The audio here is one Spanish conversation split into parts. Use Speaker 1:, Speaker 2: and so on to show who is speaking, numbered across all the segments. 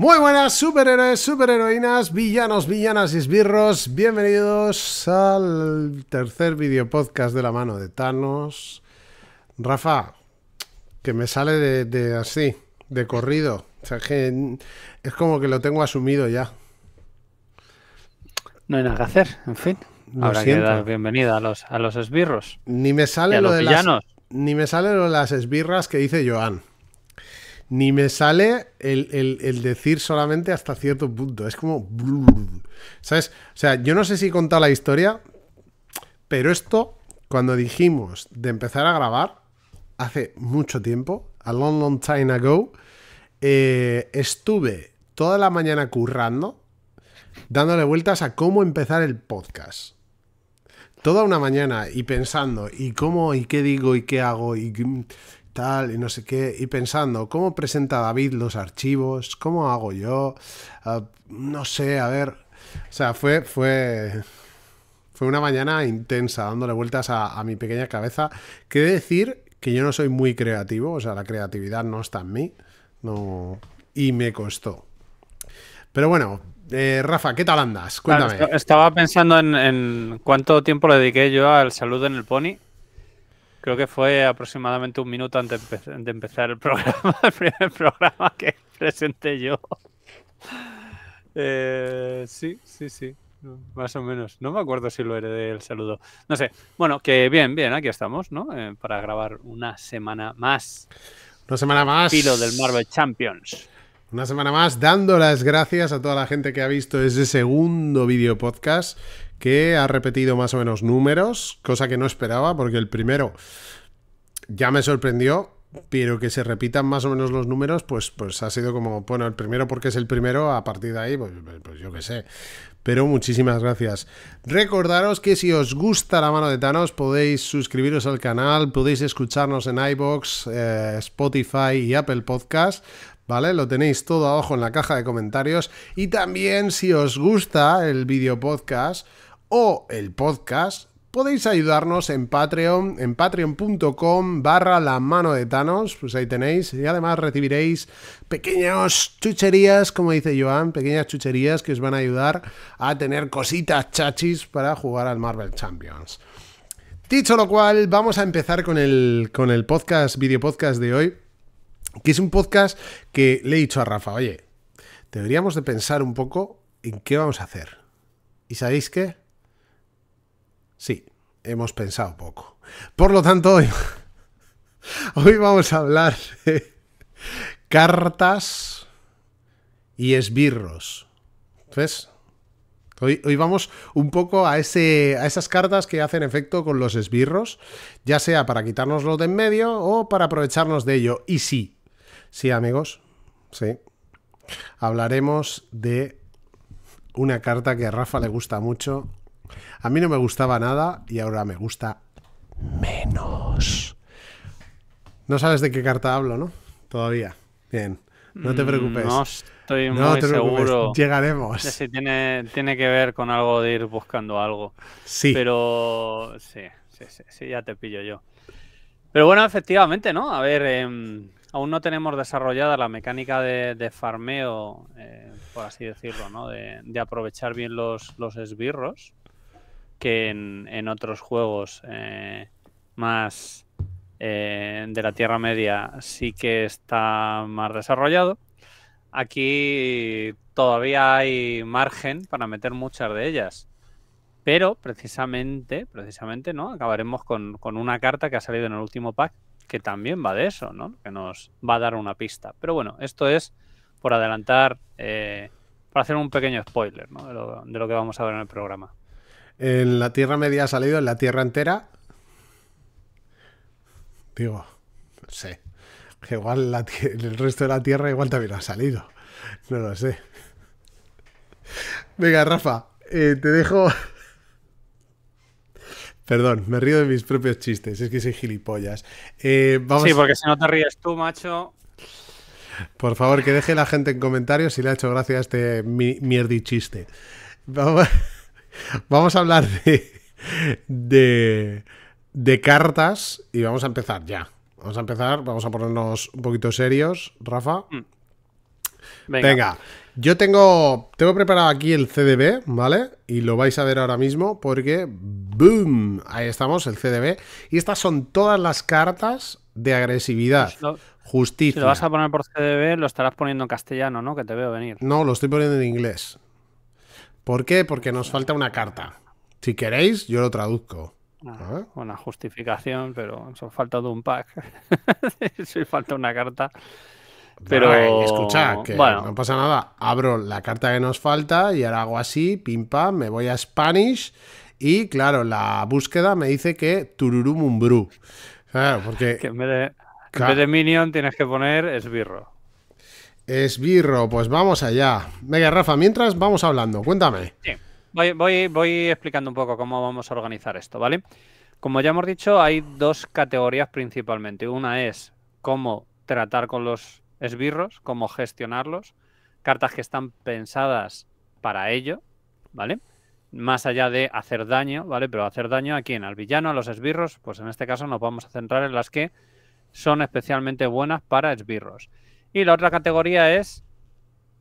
Speaker 1: Muy buenas, superhéroes, superheroínas, villanos, villanas y esbirros. Bienvenidos al tercer videopodcast podcast de la mano de Thanos. Rafa, que me sale de, así, de corrido. O sea, es como que lo tengo asumido ya. No hay nada que hacer, en fin.
Speaker 2: Lo Habrá que dar bienvenida a los, a los esbirros.
Speaker 1: Ni me sale los villanos. Ni me sale lo las esbirras que dice Joan ni me sale el, decir solamente hasta cierto punto. Es como. ¿Sabes? O sea, yo no sé si he contado la historia, pero esto, cuando dijimos de empezar a grabar, hace mucho tiempo, a long, long time ago, eh, estuve toda la mañana currando, dándole vueltas a cómo empezar el podcast toda una mañana y pensando, ¿y cómo? ¿Y qué digo? ¿Y qué hago? ¿Y y no sé qué, y pensando, ¿cómo presenta David los archivos? ¿Cómo hago yo? Ah, no sé, a ver. O sea, fue, fue, fue una mañana intensa, dándole vueltas a, mi pequeña cabeza. Que decir que yo no soy muy creativo, o sea, la creatividad no está en mí. No, y me costó. Pero bueno, eh, Rafa, ¿qué tal andas? Cuéntame. estaba pensando en, en,
Speaker 2: cuánto tiempo le dediqué yo al salud en el pony. Creo que fue aproximadamente un minuto antes de, empezar el programa, el primer programa que presenté yo. Eh, sí, sí, sí. Más o menos. No me acuerdo si lo heredé el saludo. No sé. Bueno, que bien, bien, aquí estamos, ¿no? Eh, para grabar una semana más. Una semana más. Pilo del Marvel Champions.
Speaker 1: Una semana más, dando las gracias a toda la gente que ha visto ese segundo video podcast que ha repetido más o menos números, cosa que no esperaba, porque el primero ya me sorprendió, pero que se repitan más o menos los números, pues, pues ha sido como, bueno, el primero porque es el primero, a partir de ahí, pues, pues yo qué sé. Pero muchísimas gracias. Recordaros que si os gusta la mano de Thanos, podéis suscribiros al canal, podéis escucharnos en iBox, eh, Spotify y Apple Podcast. ¿vale? Lo tenéis todo abajo en la caja de comentarios. Y también si os gusta el video podcast, o el podcast, podéis ayudarnos en Patreon, en patreon.com barra la mano de Thanos, pues ahí tenéis, y además recibiréis pequeñas chucherías, como dice Joan, pequeñas chucherías que os van a ayudar a tener cositas chachis para jugar al Marvel Champions. Dicho lo cual, vamos a empezar con el, podcast, video podcast de hoy, que es un podcast que le he dicho a Rafa, oye, deberíamos de pensar un poco en qué vamos a hacer. ¿Y sabéis qué? Sí, hemos pensado poco. Por lo tanto, hoy, vamos a hablar cartas y esbirros. ¿Ves? Hoy, vamos un poco a, ese, a esas cartas que hacen efecto con los esbirros, ya sea para los de en medio o para aprovecharnos de ello. Y sí, sí amigos, sí, hablaremos de una carta que a Rafa le gusta mucho a mí no me gustaba nada y ahora me gusta menos. No sabes de qué carta hablo, ¿no? Todavía. Bien. No te mm, preocupes. No estoy muy seguro. Llegaremos. Si
Speaker 2: tiene, que ver con algo de ir buscando algo. Sí. Pero sí, sí, sí, ya te pillo yo. Pero bueno, efectivamente, ¿no? A ver, em, aún no tenemos desarrollada la mecánica de, farmeo, eh, por así decirlo, ¿no? De, aprovechar bien los esbirros que en, otros juegos eh, más eh, de la Tierra Media sí que está más desarrollado. Aquí todavía hay margen para meter muchas de ellas. Pero precisamente, precisamente, ¿no? Acabaremos con, una carta que ha salido en el último pack, que también va de eso, ¿no? Que nos va a dar una pista. Pero bueno, esto es por adelantar, eh, para hacer un pequeño spoiler, de lo que vamos a ver en el programa.
Speaker 1: En la Tierra Media ha salido, en la Tierra entera. Digo, no sé. igual la, el resto de la Tierra igual también ha salido. No lo sé. Venga, Rafa, eh, te dejo. Perdón, me río de mis propios chistes, es que soy gilipollas. Eh, sí, porque si no te
Speaker 2: ríes tú, macho.
Speaker 1: Por favor, que deje la gente en comentarios si le ha hecho gracia este mi chiste. Vamos. Vamos a hablar de, cartas y vamos a empezar ya. Vamos a empezar, vamos a ponernos un poquito serios, Rafa. Mm. Venga. Yo tengo, tengo preparado aquí el CDB, ¿vale? Y lo vais a ver ahora mismo porque ¡boom! Ahí estamos, el CDB. Y estas son todas las cartas de agresividad. Pues justicia. Si lo vas a
Speaker 2: poner por CDB, lo estarás poniendo en castellano, ¿no? Que te veo venir.
Speaker 1: No, lo estoy poniendo en inglés. ¿Por qué? Porque nos falta una carta. Si queréis, yo lo traduzco. Ah, ¿Ah? una justificación, pero nos falta de un pack.
Speaker 2: si falta una carta.
Speaker 1: Pero escucha, que no pasa nada. Abro la carta que nos falta y ahora hago así, pim pam, me voy a Spanish y claro, la búsqueda me dice que tururumumbru. Claro, porque en vez de
Speaker 2: minion tienes que poner esbirro.
Speaker 1: Esbirro, pues vamos allá. Venga, Rafa, mientras vamos hablando, cuéntame.
Speaker 2: voy, voy, voy explicando un poco cómo vamos a organizar esto, ¿vale? Como ya hemos dicho, hay dos categorías principalmente. Una es cómo tratar con los esbirros, cómo gestionarlos, cartas que están pensadas para ello, ¿vale? Más allá de hacer daño, ¿vale? Pero hacer daño a en al villano, a los esbirros, pues en este caso nos vamos a centrar en las que son especialmente buenas para esbirros. Y la otra categoría es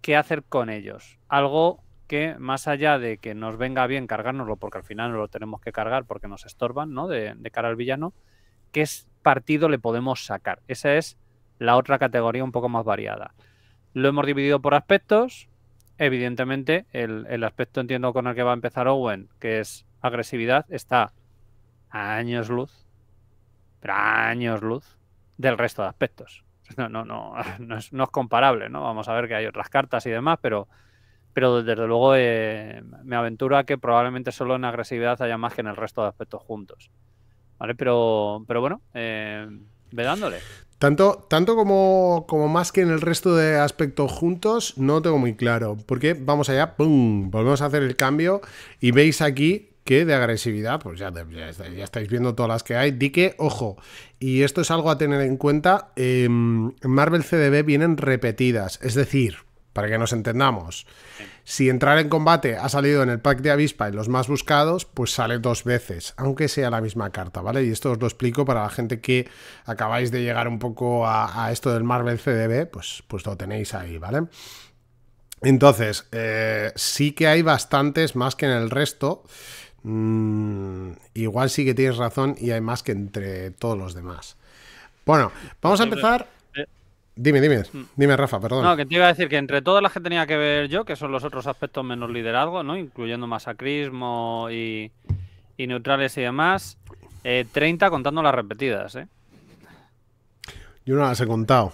Speaker 2: qué hacer con ellos. Algo que más allá de que nos venga bien cargárnoslo, porque al final no lo tenemos que cargar porque nos estorban, ¿no? De, cara al villano, ¿qué partido le podemos sacar? Esa es la otra categoría un poco más variada. Lo hemos dividido por aspectos. Evidentemente, el, aspecto entiendo con el que va a empezar Owen, que es agresividad, está a años luz, pero años luz del resto de aspectos no, no, es, comparable, ¿no? Vamos a ver que hay otras cartas y demás, pero, pero desde luego eh, me aventura que probablemente solo en agresividad haya más que en el resto de aspectos juntos. ¿Vale? Pero, pero bueno, eh, vedándole.
Speaker 1: Tanto, tanto como, como, más que en el resto de aspectos juntos, no tengo muy claro. Porque vamos allá, ¡pum! Volvemos a hacer el cambio y veis aquí de agresividad, pues ya, ya, estáis viendo todas las que hay. dique ojo, y esto es algo a tener en cuenta, em, en Marvel CDB vienen repetidas, es decir, para que nos entendamos, si entrar en combate ha salido en el pack de avispa y los más buscados, pues sale dos veces, aunque sea la misma carta, ¿vale? Y esto os lo explico para la gente que acabáis de llegar un poco a, esto del Marvel CDB, pues, pues lo tenéis ahí, ¿vale? Entonces, eh, sí que hay bastantes más que en el resto. Mm, igual sí que tienes razón y hay más que entre todos los demás. Bueno, vamos a empezar. Eh. Dime, dime, mm. dime Rafa, perdón. No,
Speaker 2: que te iba a decir que entre todas las que tenía que ver yo, que son los otros aspectos menos liderazgo, ¿no? Incluyendo masacrismo y, neutrales y demás, 30 eh, contando las repetidas, ¿eh?
Speaker 1: Yo no las he contado.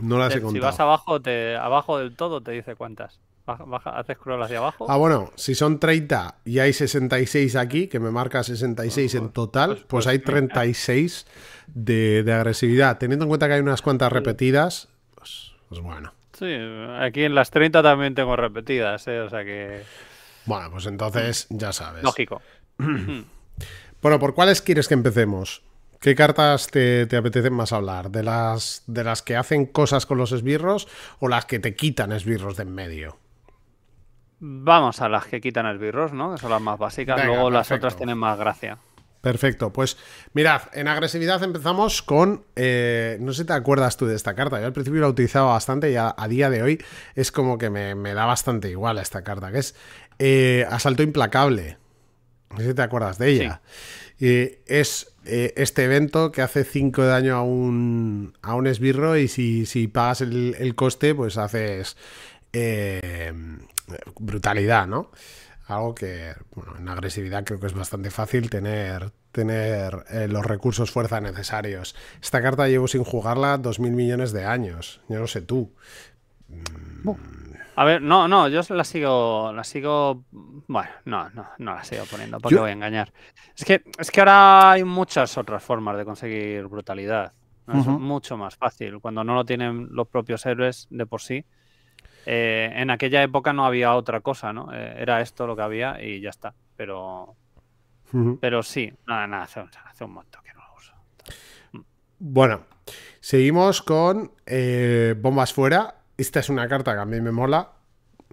Speaker 1: No las he contado. Si vas
Speaker 2: abajo, abajo del todo, te dice cuántas. Haces hacia abajo.
Speaker 1: Ah, bueno, si son 30 y hay 66 aquí, que me marca 66 en ah, total, pues, pues, pues hay 36 ¿eh? de, de, agresividad. Teniendo en cuenta que hay unas cuantas repetidas, pues,
Speaker 2: pues, bueno. Sí, aquí en las 30 también tengo repetidas, ¿eh? o sea que... Bueno, pues entonces ya sabes. Lógico.
Speaker 1: bueno, ¿por cuáles quieres que empecemos? ¿Qué cartas te, te, apetecen más hablar? ¿De las, ¿De las que hacen cosas con los esbirros o las que te quitan esbirros de en medio?
Speaker 2: Vamos a las que quitan el birros, ¿no? Que son las más básicas, luego las otras tienen más gracia.
Speaker 1: Perfecto, pues mirad, en agresividad empezamos con, eh, no sé si te acuerdas tú de esta carta, yo al principio la utilizaba bastante y a, día de hoy es como que me, da bastante igual a esta carta, que es eh, Asalto Implacable, no sé si te acuerdas de ella. es eh, este evento que hace 5 de daño a un, esbirro y si, si pagas el, el coste pues haces... Eh, brutalidad, ¿no? Algo que, bueno, en agresividad creo que es bastante fácil tener, tener eh, los recursos fuerza necesarios. Esta carta llevo sin jugarla 2.000 millones de años, yo no sé tú.
Speaker 2: Mm. A ver, no, no, yo la sigo, la sigo, bueno, no, no, no la sigo poniendo, porque voy a engañar. Es que, es que ahora hay muchas otras formas de conseguir brutalidad. Es mucho más fácil. Cuando no lo tienen los propios héroes de por sí, eh, en aquella época no había otra cosa, ¿no? Eh, era esto lo que había y ya está. Pero, pero sí, nada, nada, hace, un montón que no lo uso.
Speaker 1: Bueno, seguimos con eh, Bombas Fuera. Esta es una carta que a mí me mola.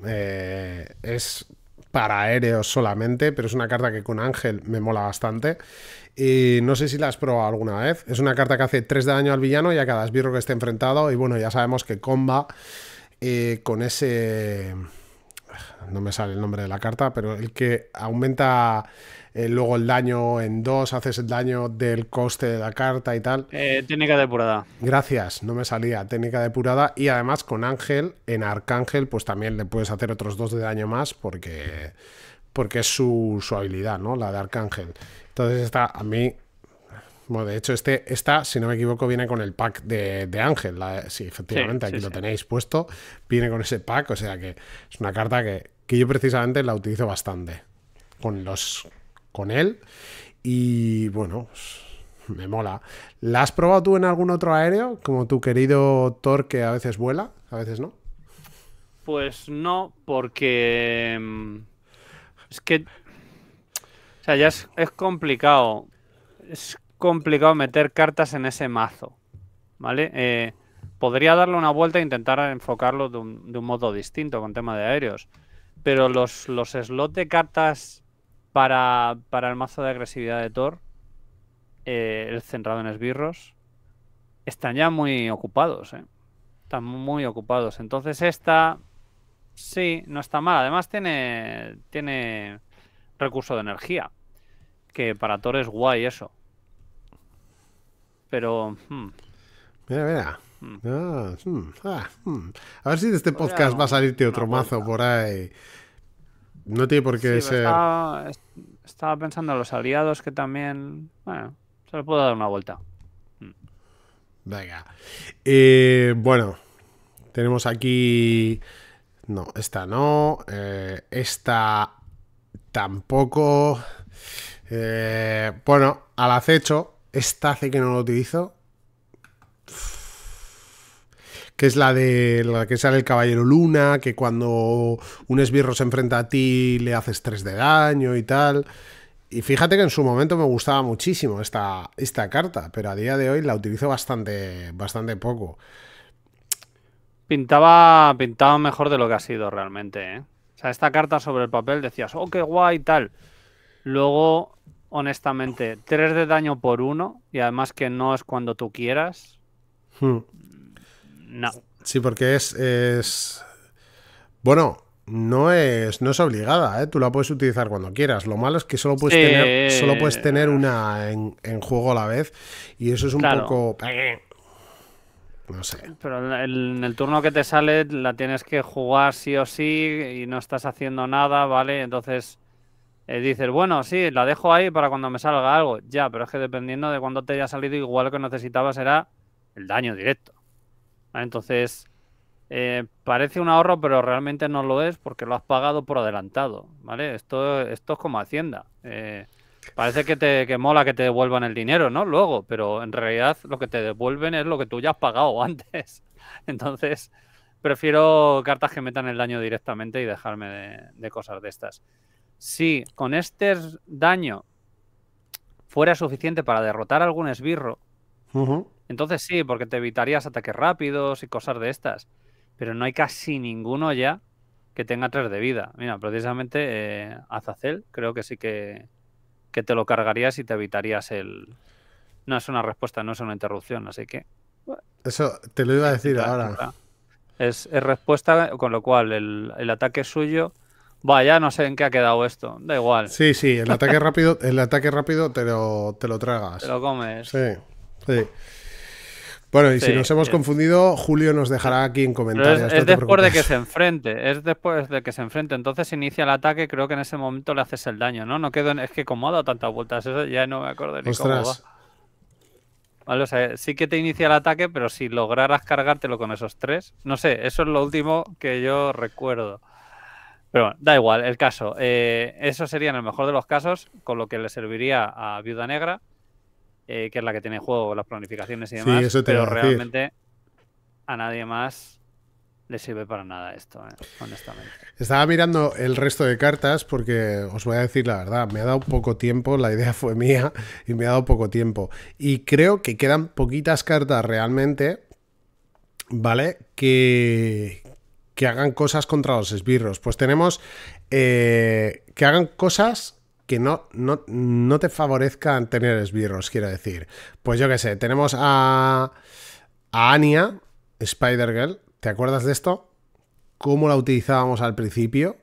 Speaker 1: es para aéreos solamente, pero es una carta que con Ángel me mola bastante. Y no sé si la has probado alguna vez. Es una carta que hace 3 de daño al villano y a cada esbirro que esté enfrentado. Y bueno, ya sabemos que comba eh, con ese... No me sale el nombre de la carta, pero el que aumenta eh, luego el daño en dos haces el daño del coste de la carta y tal. Eh,
Speaker 2: técnica depurada.
Speaker 1: Gracias, no me salía. Técnica depurada. Y además con Ángel, en Arcángel, pues también le puedes hacer otros dos de daño más porque, porque es su, su habilidad, ¿no? La de Arcángel. Entonces está a mí bueno, de hecho, este, esta, si no me equivoco, viene con el pack de, Ángel. sí, efectivamente, aquí lo tenéis puesto. Viene con ese pack, o sea que es una carta que, yo precisamente la utilizo bastante con, los, con él. Y bueno, me mola. ¿La has probado tú en algún otro aéreo? Como tu querido Thor que a veces vuela, a veces no.
Speaker 2: Pues no, porque. Mm, es que. O sea, ya es, es complicado. Es complicado meter cartas en ese mazo, ¿vale? Eh, podría darle una vuelta e intentar enfocarlo de un, modo distinto con tema de aéreos, pero los, los slots de cartas para, el mazo de agresividad de Thor, eh, el centrado en esbirros, están ya muy ocupados, ¿eh? Están muy ocupados. Entonces esta, sí, no está mal. Además tiene, tiene recurso de energía, que para Thor es guay eso pero... Hmm.
Speaker 1: Mira, mira. Hmm. Ah, hmm, ah, a ver si de este podcast va a salirte otro mazo por ahí. No tiene por qué ser...
Speaker 2: Estaba, pensando en los aliados que también... Bueno, se le puedo dar una vuelta.
Speaker 1: Venga. Eh, bueno, tenemos aquí... No, esta no. Eh, esta tampoco. Eh, bueno, al acecho. Esta hace que no lo utilizo. Que es la de la que sale el caballero luna, que cuando un esbirro se enfrenta a ti le haces tres de daño y tal. Y fíjate que en su momento me gustaba muchísimo esta, esta carta, pero a día de hoy la utilizo bastante, bastante poco.
Speaker 2: Pintaba, pintaba mejor de lo que ha sido realmente. ¿eh? O sea, esta carta sobre el papel decías, oh, qué guay, y tal. Luego honestamente, 3 de daño por uno y además que no es cuando tú quieras. Hmm. No.
Speaker 1: Sí, porque es, es... Bueno, no es, no es obligada, ¿eh? tú la puedes utilizar cuando quieras. Lo malo es que solo puedes, tener, solo puedes tener una en, juego a la vez y eso es un poco... Eh, no sé.
Speaker 2: Pero en el turno que te sale la tienes que jugar sí o sí y no estás haciendo nada, ¿vale? Entonces eh, dices, bueno, sí, la dejo ahí para cuando me salga algo. Ya, pero es que dependiendo de cuándo te haya salido, igual lo que necesitabas era el daño directo. Entonces, eh, parece un ahorro, pero realmente no lo es porque lo has pagado por adelantado. ¿Vale? Esto, esto es como Hacienda. Eh, parece que te que mola que te devuelvan el dinero, ¿no? Luego, pero en realidad lo que te devuelven es lo que tú ya has pagado antes. Entonces, prefiero cartas que metan el daño directamente y dejarme de cosas de estas. Si con este daño fuera suficiente para derrotar a algún esbirro, entonces sí, porque te evitarías ataques rápidos y cosas de estas. Pero no hay casi ninguno ya que tenga tres de vida. Mira, precisamente eh, Azazel creo que sí que, te lo cargarías y te evitarías el... No es una respuesta, no es una interrupción, así que...
Speaker 1: Eso te lo iba a eh, decir ahora.
Speaker 2: Es, es respuesta, con lo cual el, el ataque suyo Vaya, no sé en qué ha quedado esto. Da igual. Sí, sí, el ataque
Speaker 1: rápido, el ataque rápido te lo, te lo tragas. Te lo comes. Sí, sí. Bueno, y si nos hemos confundido, Julio nos dejará aquí en comentarios. es, después de que se
Speaker 2: enfrente, es después de que se enfrente. Entonces inicia el ataque, creo que en ese momento le haces el daño, ¿no? No quedo es que como ha dado tantas vueltas, ya no me acuerdo ni cómo va. sí que te inicia el ataque, pero si lograras cargártelo con esos tres, no sé, eso es lo último que yo recuerdo. Pero bueno, da igual, el caso. Eh, eso sería en el mejor de los casos, con lo que le serviría a Viuda Negra, eh, que es la que tiene juego las planificaciones y demás. pero realmente a nadie más le sirve para nada esto, eh, honestamente.
Speaker 1: Estaba mirando el resto de cartas porque os voy a decir la verdad, me ha dado poco tiempo, la idea fue mía y me ha dado poco tiempo. Y creo que quedan poquitas cartas realmente, ¿vale? Que, que hagan cosas contra los esbirros. Pues tenemos eh, que hagan cosas que no, no, te favorezcan tener esbirros, quiero decir. Pues yo qué sé, tenemos a, a Anya, Spider-Girl. ¿Te acuerdas de esto? ¿Cómo la utilizábamos al principio?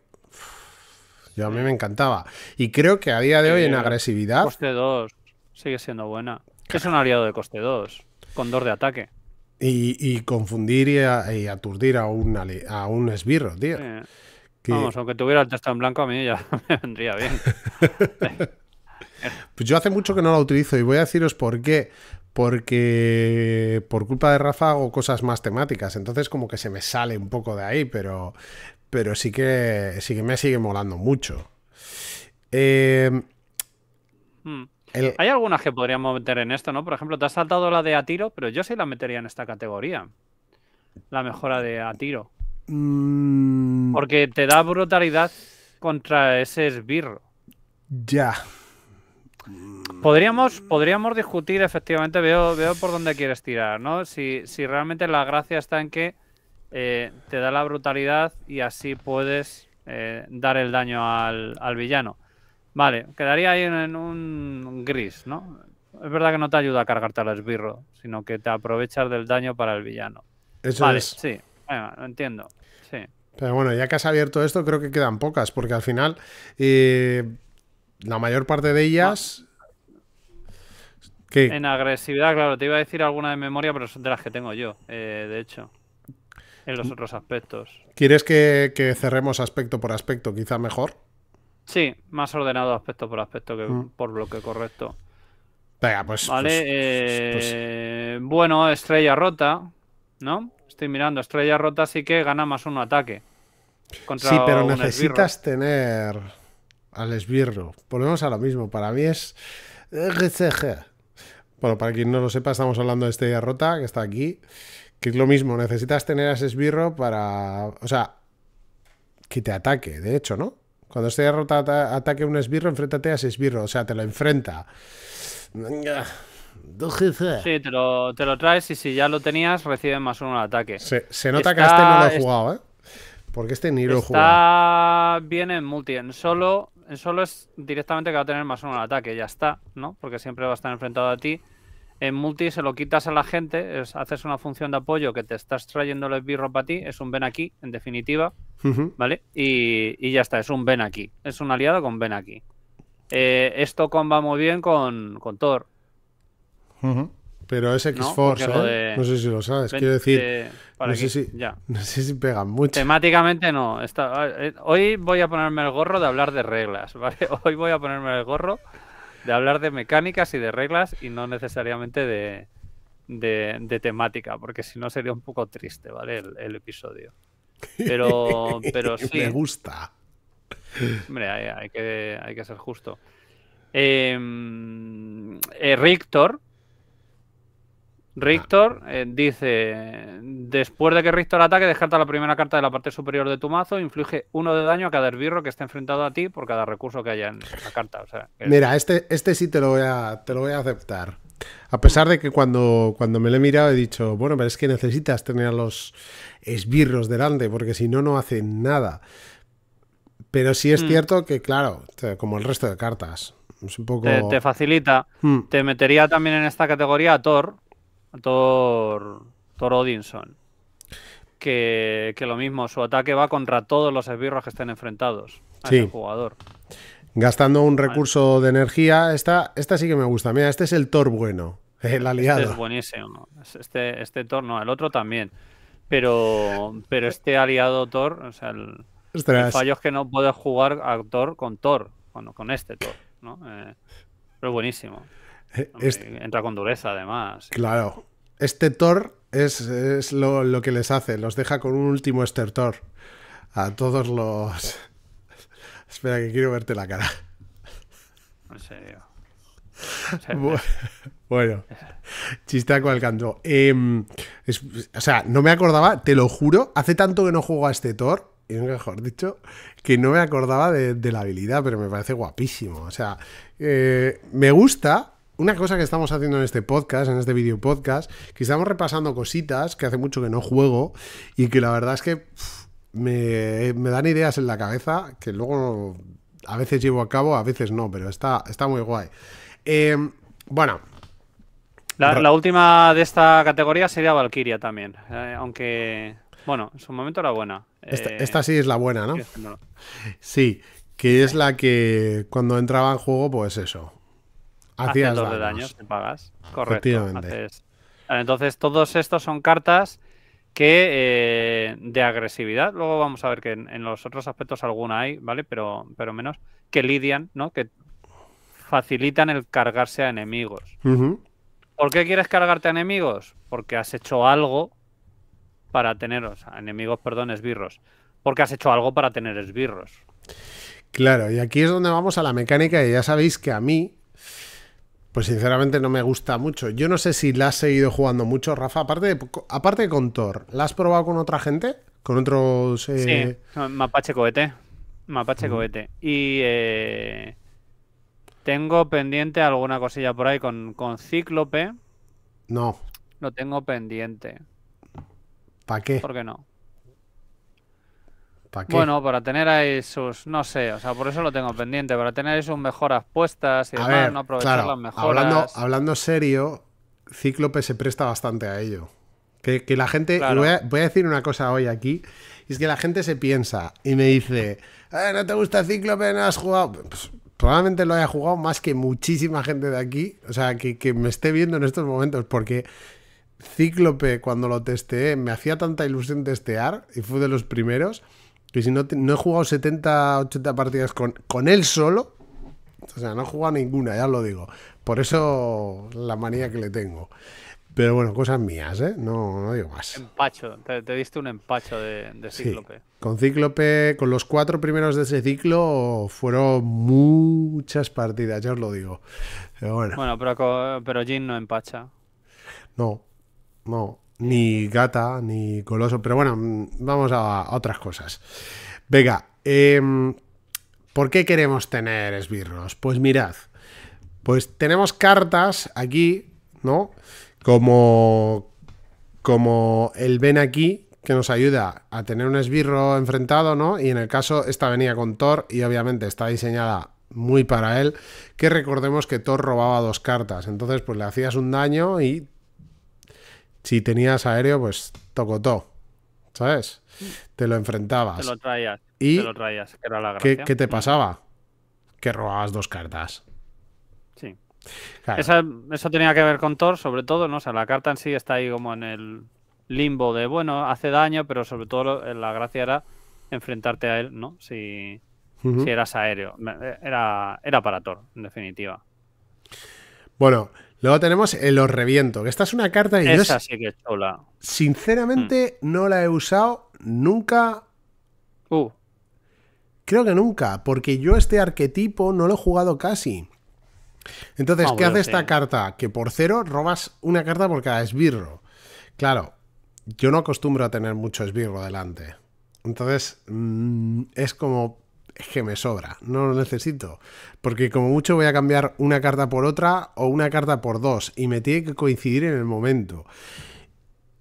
Speaker 1: yo a mí me encantaba. Y creo que a día de hoy en agresividad... Coste
Speaker 2: 2 sigue siendo buena. Es un aliado de coste 2, con 2 de ataque.
Speaker 1: Y, confundir y, aturdir a un, a un esbirro, tío.
Speaker 2: Vamos, aunque tuviera el texto en blanco a mí ya me vendría bien.
Speaker 1: pues yo hace mucho que no la utilizo y voy a deciros por qué porque por culpa de Rafa hago cosas más temáticas, entonces como que se me sale un poco de ahí, pero, pero sí, que, sí que me sigue molando mucho. Eh, hmm.
Speaker 2: Hay algunas que podríamos meter en esto, ¿no? Por ejemplo, te has saltado la de a tiro, pero yo sí la metería en esta categoría. La mejora de a tiro.
Speaker 1: Mm.
Speaker 2: Porque te da brutalidad contra ese esbirro. Ya. Podríamos, podríamos discutir, efectivamente, veo, veo por dónde quieres tirar, ¿no? Si, realmente la gracia está en que eh, te da la brutalidad y así puedes eh, dar el daño al villano. Vale, quedaría ahí en un gris, ¿no? Es verdad que no te ayuda a cargarte al esbirro, sino que te aprovechas del daño para el villano. Eso es. Sí, lo entiendo.
Speaker 1: Pero bueno, ya que has abierto esto, creo que quedan pocas, porque al final eh, la mayor parte de ellas. ¿Qué? En
Speaker 2: agresividad, claro, te iba a decir alguna de memoria, pero son de las que tengo yo, eh, de hecho. En los mm. otros aspectos.
Speaker 1: ¿Quieres que, que cerremos aspecto por aspecto, quizá mejor?
Speaker 2: Sí, más ordenado aspecto por aspecto que mm. por bloque, correcto.
Speaker 1: Venga, pues. Vale, pues, pues,
Speaker 2: eh, bueno, estrella rota, ¿no? Estoy mirando, estrella rota sí que gana más uno ataque. sí, pero necesitas
Speaker 1: tener al esbirro. Ponemos a lo mismo, para mí es. Bueno, para quien no lo sepa, estamos hablando de estrella rota, que está aquí. Que es lo mismo, necesitas tener a ese esbirro para. O sea, que te ataque, de hecho, ¿no? Cuando esté derrota ataque un esbirro, enfréntate a ese esbirro. O sea, te lo enfrenta. Sí,
Speaker 2: te lo, te lo traes y si ya lo tenías, recibe más uno al ataque. Se, nota que este no lo he
Speaker 1: jugado, ¿eh? Porque este ni lo he jugado.
Speaker 2: Está bien en multi, en solo, en solo es directamente que va a tener más uno al ataque, ya está, ¿no? Porque siempre va a estar enfrentado a ti. En multi se lo quitas a la gente, haces una función de apoyo que te estás trayendo el esbirro para ti, es un ben aquí, en definitiva, ¿vale? Y, ya está, es un ben aquí, es un aliado con ben aquí. Eh, esto va muy bien con, con Thor.
Speaker 1: Pero es X-Force, ¿eh? no, sé si lo sabes. Quiero decir, eh, no, sé si, pegan mucho.
Speaker 2: Temáticamente no. hoy voy a ponerme el gorro de hablar de reglas, ¿vale? Hoy voy a ponerme el gorro de hablar de mecánicas y de reglas y no necesariamente de, temática, porque si no sería un poco triste, ¿vale? El, episodio. Pero, pero sí. Me
Speaker 1: gusta.
Speaker 2: Hombre, hay, que, ser justo. Em, eh, Rictor eh, dice: Después de que Rictor ataque, descarta la primera carta de la parte superior de tu mazo, inflige uno de daño a cada esbirro que esté enfrentado a ti por cada recurso que haya en la carta. Mira,
Speaker 1: este, este sí te lo, voy a, te lo voy a aceptar. A pesar de que cuando, cuando me lo he mirado he dicho, bueno, pero es que necesitas tener a los esbirros delante, porque si no, no hacen nada. Pero sí es mm. cierto que, claro, como el resto de cartas, es un poco. Te,
Speaker 2: facilita. Mm. Te metería también en esta categoría a Thor, Thor, Thor Odinson. Que, lo mismo, su ataque va contra todos los esbirros que estén enfrentados a jugador.
Speaker 1: Gastando un recurso de energía, esta, esta sí que me gusta. Mira, este es el Thor bueno, el aliado. Este es
Speaker 2: buenísimo. Este, este Thor, no, el otro también. Pero, pero este aliado Thor, o sea, el, fallo es que no puedes jugar a Thor con Thor, bueno, con este Thor, ¿no? Eh, pero buenísimo. Eh, entra con dureza, además.
Speaker 1: Claro. Este Thor es, lo, que les hace. Los deja con un último estertor. A todos los. Espera, que quiero verte la cara. En serio. Bueno, chistaco al canto. Em, o sea, no me acordaba, te lo juro, hace tanto que no juego a este Thor, mejor dicho, que no me acordaba de, la habilidad, pero me parece guapísimo. O sea, eh, me gusta, una cosa que estamos haciendo en este podcast, en este video podcast, que estamos repasando cositas que hace mucho que no juego y que la verdad es que me, dan ideas en la cabeza que luego a veces llevo a cabo, a veces no, pero está, está muy guay. Em, bueno.
Speaker 2: La, última de esta categoría sería Valkyria también, eh, aunque, bueno, en su momento era buena.
Speaker 1: esta eh, sí es la buena, ¿no? Sí, que es la que cuando entraba en juego, pues eso,
Speaker 2: Hacías daños. daño pagas. Correcto. Ah, entonces, todos estos son cartas que eh, de agresividad, luego vamos a ver que en, los otros aspectos alguna hay, ¿vale? Pero, pero menos, que lidian, ¿no? Que facilitan el cargarse a enemigos. ¿Por qué quieres cargarte a enemigos? Porque has hecho algo para tener, o enemigos, perdón, esbirros. Porque has hecho algo para tener esbirros.
Speaker 1: Claro, y aquí es donde vamos a la mecánica y ya sabéis que a mí pues sinceramente no me gusta mucho. Yo no sé si la has seguido jugando mucho, Rafa. Aparte de, aparte con Thor, ¿la has probado con otra gente? ¿Con otros...? Eh?
Speaker 2: Sí, mapache cohete. Mapache mm. cohete. Y... Eh, tengo pendiente alguna cosilla por ahí con, con Cíclope. No. Lo tengo pendiente. ¿Para qué? ¿Por qué no? Bueno, para tener ahí sus, no sé, o sea, por eso lo tengo pendiente, para tener ahí sus mejoras puestas y demás, no aprovechar las mejoras.
Speaker 1: Hablando, serio, Cíclope se presta bastante a ello. Que, que la gente, voy, a, decir una cosa hoy aquí, es que la gente se piensa y me dice, eh, ¿no te gusta Cíclope? ¿No has jugado? Pues, probablemente lo haya jugado más que muchísima gente de aquí, o sea, que, que me esté viendo en estos momentos, porque Cíclope cuando lo testeé me hacía tanta ilusión testear y fue de los primeros y si no, he jugado 70, 80 partidas con, él solo, o sea, no he jugado ninguna, ya lo digo. Por eso la manía que le tengo. Pero bueno, cosas mías, ¿eh? No, digo más.
Speaker 2: Empacho, te, diste un empacho de, Cíclope.
Speaker 1: con Cíclope, con los cuatro primeros de ese ciclo, fueron muchas partidas, ya os lo digo. bueno.
Speaker 2: pero, pero Jin no empacha.
Speaker 1: No, no ni gata, ni coloso, pero bueno, mm, vamos a, otras cosas. Venga, em, ¿por qué queremos tener esbirros? Pues mirad, pues tenemos cartas aquí, ¿no? Como, como el ven aquí, que nos ayuda a tener un esbirro enfrentado, ¿no? Y en el caso, esta venía con Thor y obviamente está diseñada muy para él, que recordemos que Thor robaba dos cartas, entonces pues le hacías un daño y si tenías aéreo, pues todo, ¿Sabes? Te lo enfrentabas. Te lo
Speaker 2: traías. Y te lo traías, que era la ¿qué, te mm. pasaba?
Speaker 1: Que robabas dos cartas.
Speaker 2: Sí. eso tenía que ver con Thor, sobre todo, ¿no? O sea, la carta en sí está ahí como en el limbo de, bueno, hace daño, pero sobre todo eh, la gracia era enfrentarte a él, ¿no? Si, si eras aéreo. Eh, era, era para Thor, en definitiva.
Speaker 1: Bueno, Luego tenemos el los Reviento, que esta es una carta Esa sí que es Sinceramente, mm. no la he usado nunca. Uh. Creo que nunca, porque yo este arquetipo no lo he jugado casi. Entonces, ¿qué hace esta carta? Que por cero robas una carta por cada esbirro. Claro, yo no acostumbro a tener mucho esbirro delante. Entonces, mm, es como es que me sobra, no lo necesito. Porque como mucho voy a cambiar una carta por otra o una carta por dos y me tiene que coincidir en el momento.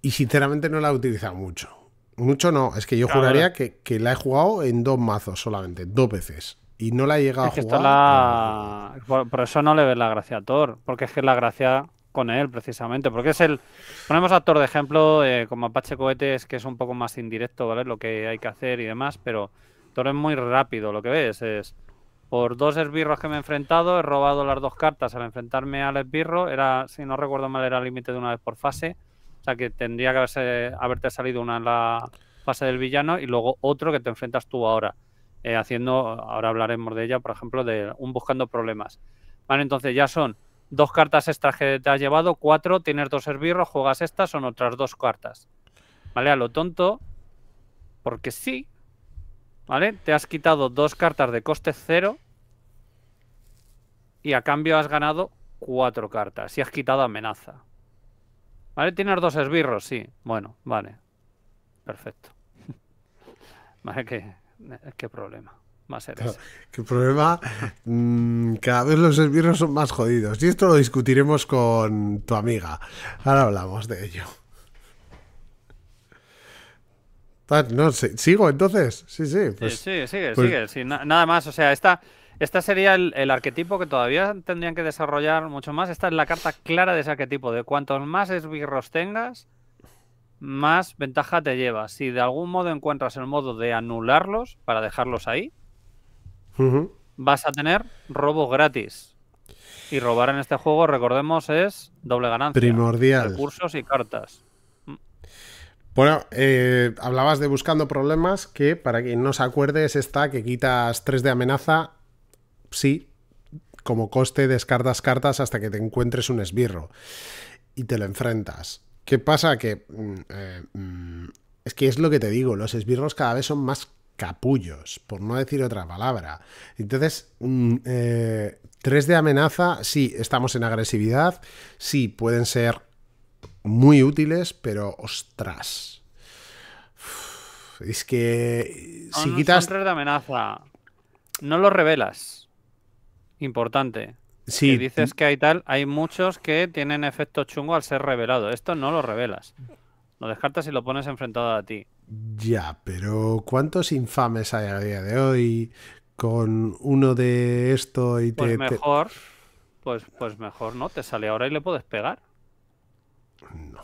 Speaker 1: Y sinceramente no la he utilizado mucho. Mucho no, es que yo juraría que, la he jugado en dos mazos solamente, dos veces. Y no la he llegado a
Speaker 2: La... Por, eso no le ves la gracia a Thor, porque es que la gracia con él precisamente, porque es el... Ponemos a Thor de ejemplo, eh, como Apache Cohetes, que es un poco más indirecto, ¿vale? Lo que hay que hacer y demás, pero es es muy rápido, lo que ves es... Por dos esbirros que me he enfrentado, he robado las dos cartas al enfrentarme al esbirro. Era, si no recuerdo mal, era límite de una vez por fase. O sea que tendría que haberte salido una en la fase del villano y luego otro que te enfrentas tú ahora. Eh, haciendo, ahora hablaremos de ella, por ejemplo, de un buscando problemas. Vale, entonces ya son dos cartas extras que te has llevado, cuatro, tienes dos esbirros, juegas estas, son otras dos cartas. Vale, a lo tonto, porque sí, ¿Vale? Te has quitado dos cartas de coste cero. Y a cambio has ganado cuatro cartas. Y has quitado amenaza. ¿Vale? Tienes dos esbirros, sí. Bueno, vale. Perfecto. Vale, eh, qué, problema.
Speaker 1: Qué problema. Mm, cada vez los esbirros son más jodidos. Y esto lo discutiremos con tu amiga. Ahora hablamos de ello. no, ¿Sigo entonces? Sí, sí. sí, pues, sigue, pues
Speaker 2: sigue. nada más, o sea, esta, esta sería el, arquetipo que todavía tendrían que desarrollar mucho más. Esta es la carta clara de ese arquetipo, de cuantos más esbirros tengas, más ventaja te llevas. Si de algún modo encuentras el modo de anularlos para dejarlos ahí, vas a tener robo gratis. Y robar en este juego, recordemos, es doble ganancia. Primordial. Recursos y cartas.
Speaker 1: Bueno, eh, hablabas de buscando problemas, que para quien no se acuerde es esta que quitas 3 de amenaza, sí, como coste descartas cartas hasta que te encuentres un esbirro y te lo enfrentas. ¿Qué pasa? Que mm, eh, mm, es que es lo que te digo, los esbirros cada vez son más capullos, por no decir otra palabra. Entonces, mm, eh, 3 de amenaza, sí, estamos en agresividad, sí, pueden ser muy útiles, pero ostras. Es que si quitas. No
Speaker 2: de amenaza. No lo revelas. Importante.
Speaker 1: Si dices
Speaker 2: que hay tal, hay muchos que tienen efecto chungo al ser revelado. Esto no lo revelas. Lo descartas y lo pones enfrentado a ti.
Speaker 1: Ya, pero ¿cuántos infames hay a día de hoy con uno de esto y pues te. Pues
Speaker 2: mejor. Pues, pues mejor no, te sale ahora y le puedes pegar.
Speaker 1: No.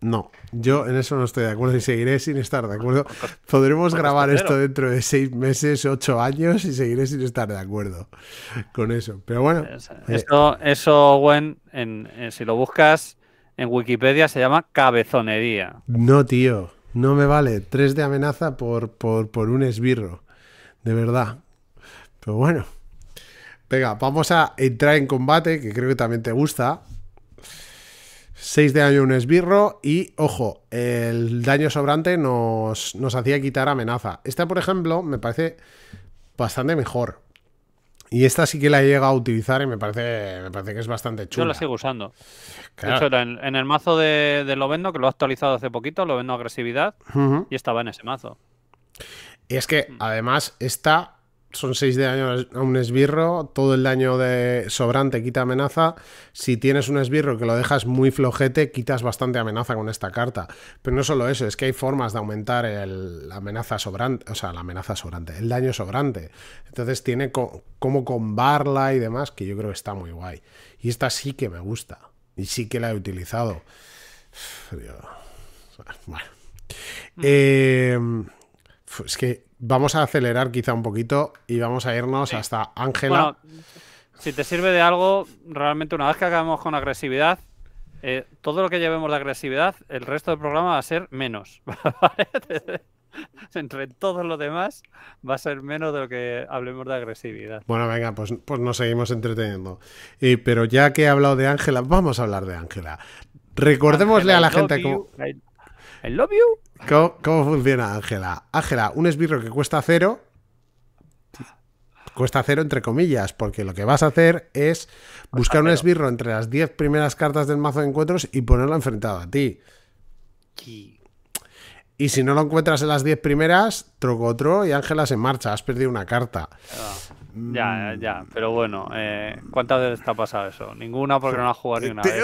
Speaker 1: No, yo en eso no estoy de acuerdo y seguiré sin estar de acuerdo. Podremos grabar pues esto dentro de seis meses, ocho años y seguiré sin estar de acuerdo con eso. Pero bueno. Eh, eh,
Speaker 2: eso, Gwen, eh, si lo buscas en Wikipedia, se llama
Speaker 1: cabezonería. No, tío, no me vale. Tres de amenaza por, por, por un esbirro. De verdad. Pero bueno. Venga, vamos a entrar en combate, que creo que también te gusta. 6 de daño un esbirro y, ojo, el daño sobrante nos, hacía quitar amenaza. Esta, por ejemplo, me parece bastante mejor. Y esta sí que la he llegado a utilizar y me parece, me parece que es bastante chula. Yo la
Speaker 2: sigo usando. De hecho, en, el mazo de, de, Lovendo, que lo ha actualizado hace poquito, Lovendo Agresividad, y estaba en ese mazo.
Speaker 1: Y es que, mm. además, esta son 6 de daño a un esbirro, todo el daño de sobrante quita amenaza. Si tienes un esbirro que lo dejas muy flojete, quitas bastante amenaza con esta carta. Pero no solo eso, es que hay formas de aumentar el, la amenaza sobrante, o sea, la amenaza sobrante, el daño sobrante. Entonces tiene como combarla y demás, que yo creo que está muy guay. Y esta sí que me gusta, y sí que la he utilizado. Bueno. Mm. Eh, es que vamos a acelerar quizá un poquito y vamos a irnos hasta Ángela.
Speaker 2: Bueno, si te sirve de algo, realmente una vez que acabemos con agresividad, eh, todo lo que llevemos de agresividad, el resto del programa va a ser menos. Entre todos los demás va a ser menos de lo que hablemos de agresividad.
Speaker 1: Bueno, venga, pues, pues nos seguimos entreteniendo. Y pero ya que he hablado de Ángela, vamos a hablar de Ángela. Recordémosle a la gente I love you. ¿Cómo, funciona, Ángela? Ángela, un esbirro que cuesta cero, cuesta cero entre comillas, porque lo que vas a hacer es buscar un esbirro entre las 10 primeras cartas del mazo de encuentros y ponerlo enfrentado a ti. Y si no lo encuentras en las 10 primeras, troco otro y Ángela se marcha, has perdido una carta. Ah.
Speaker 2: Ya, mm. ya, pero bueno, eh, ¿cuántas veces te ha pasado eso? Ninguna porque no has jugado ni una vez.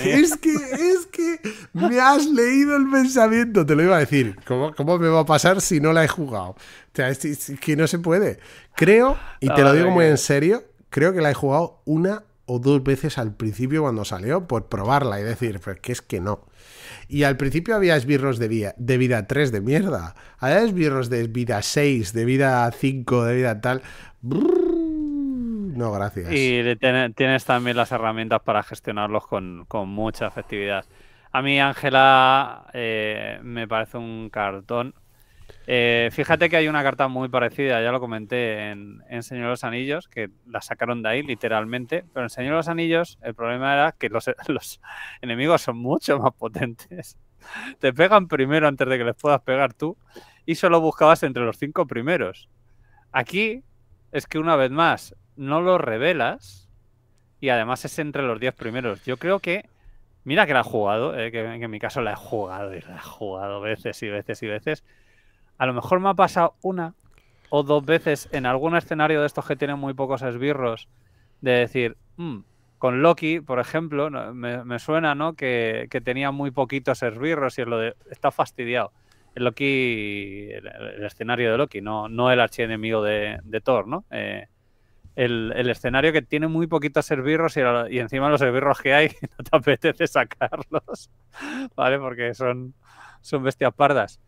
Speaker 2: Que es
Speaker 1: que, es que me has leído el pensamiento, te lo iba a decir. ¿Cómo, me va a pasar si no la he jugado? O sea, es, que no se puede. Creo, y te lo digo muy en serio, creo que la he jugado una o dos veces al principio cuando salió por probarla y decir, pues que es que no. Y al principio había esbirros de, vida, de vida 3 de mierda. Había esbirros de vida 6, de vida 5, de vida tal. No, gracias.
Speaker 2: Y tienes también las herramientas para gestionarlos con, con mucha efectividad. A mí Ángela eh, me parece un cartón. Eh, fíjate que hay una carta muy parecida, ya lo comenté en, en Señor de los Anillos, que la sacaron de ahí literalmente, pero en Señor de los Anillos el problema era que los, enemigos son mucho más potentes. Te pegan primero antes de que les puedas pegar tú y solo buscabas entre los cinco primeros. Aquí es que una vez más no lo revelas y además es entre los diez primeros. Yo creo que, mira que la he jugado, eh, que en mi caso la he jugado y la he jugado veces y veces y veces a lo mejor me ha pasado una o dos veces en algún escenario de estos que tienen muy pocos esbirros de decir, mm, con Loki, por ejemplo, me, suena ¿no? Que, tenía muy poquitos esbirros y es lo de, está fastidiado. El Loki, el, escenario de Loki, no, no el archienemigo de, de Thor, ¿no? Eh, el, escenario que tiene muy poquitos esbirros y, encima los esbirros que hay no te apetece sacarlos, ¿vale? Porque son, son bestias pardas.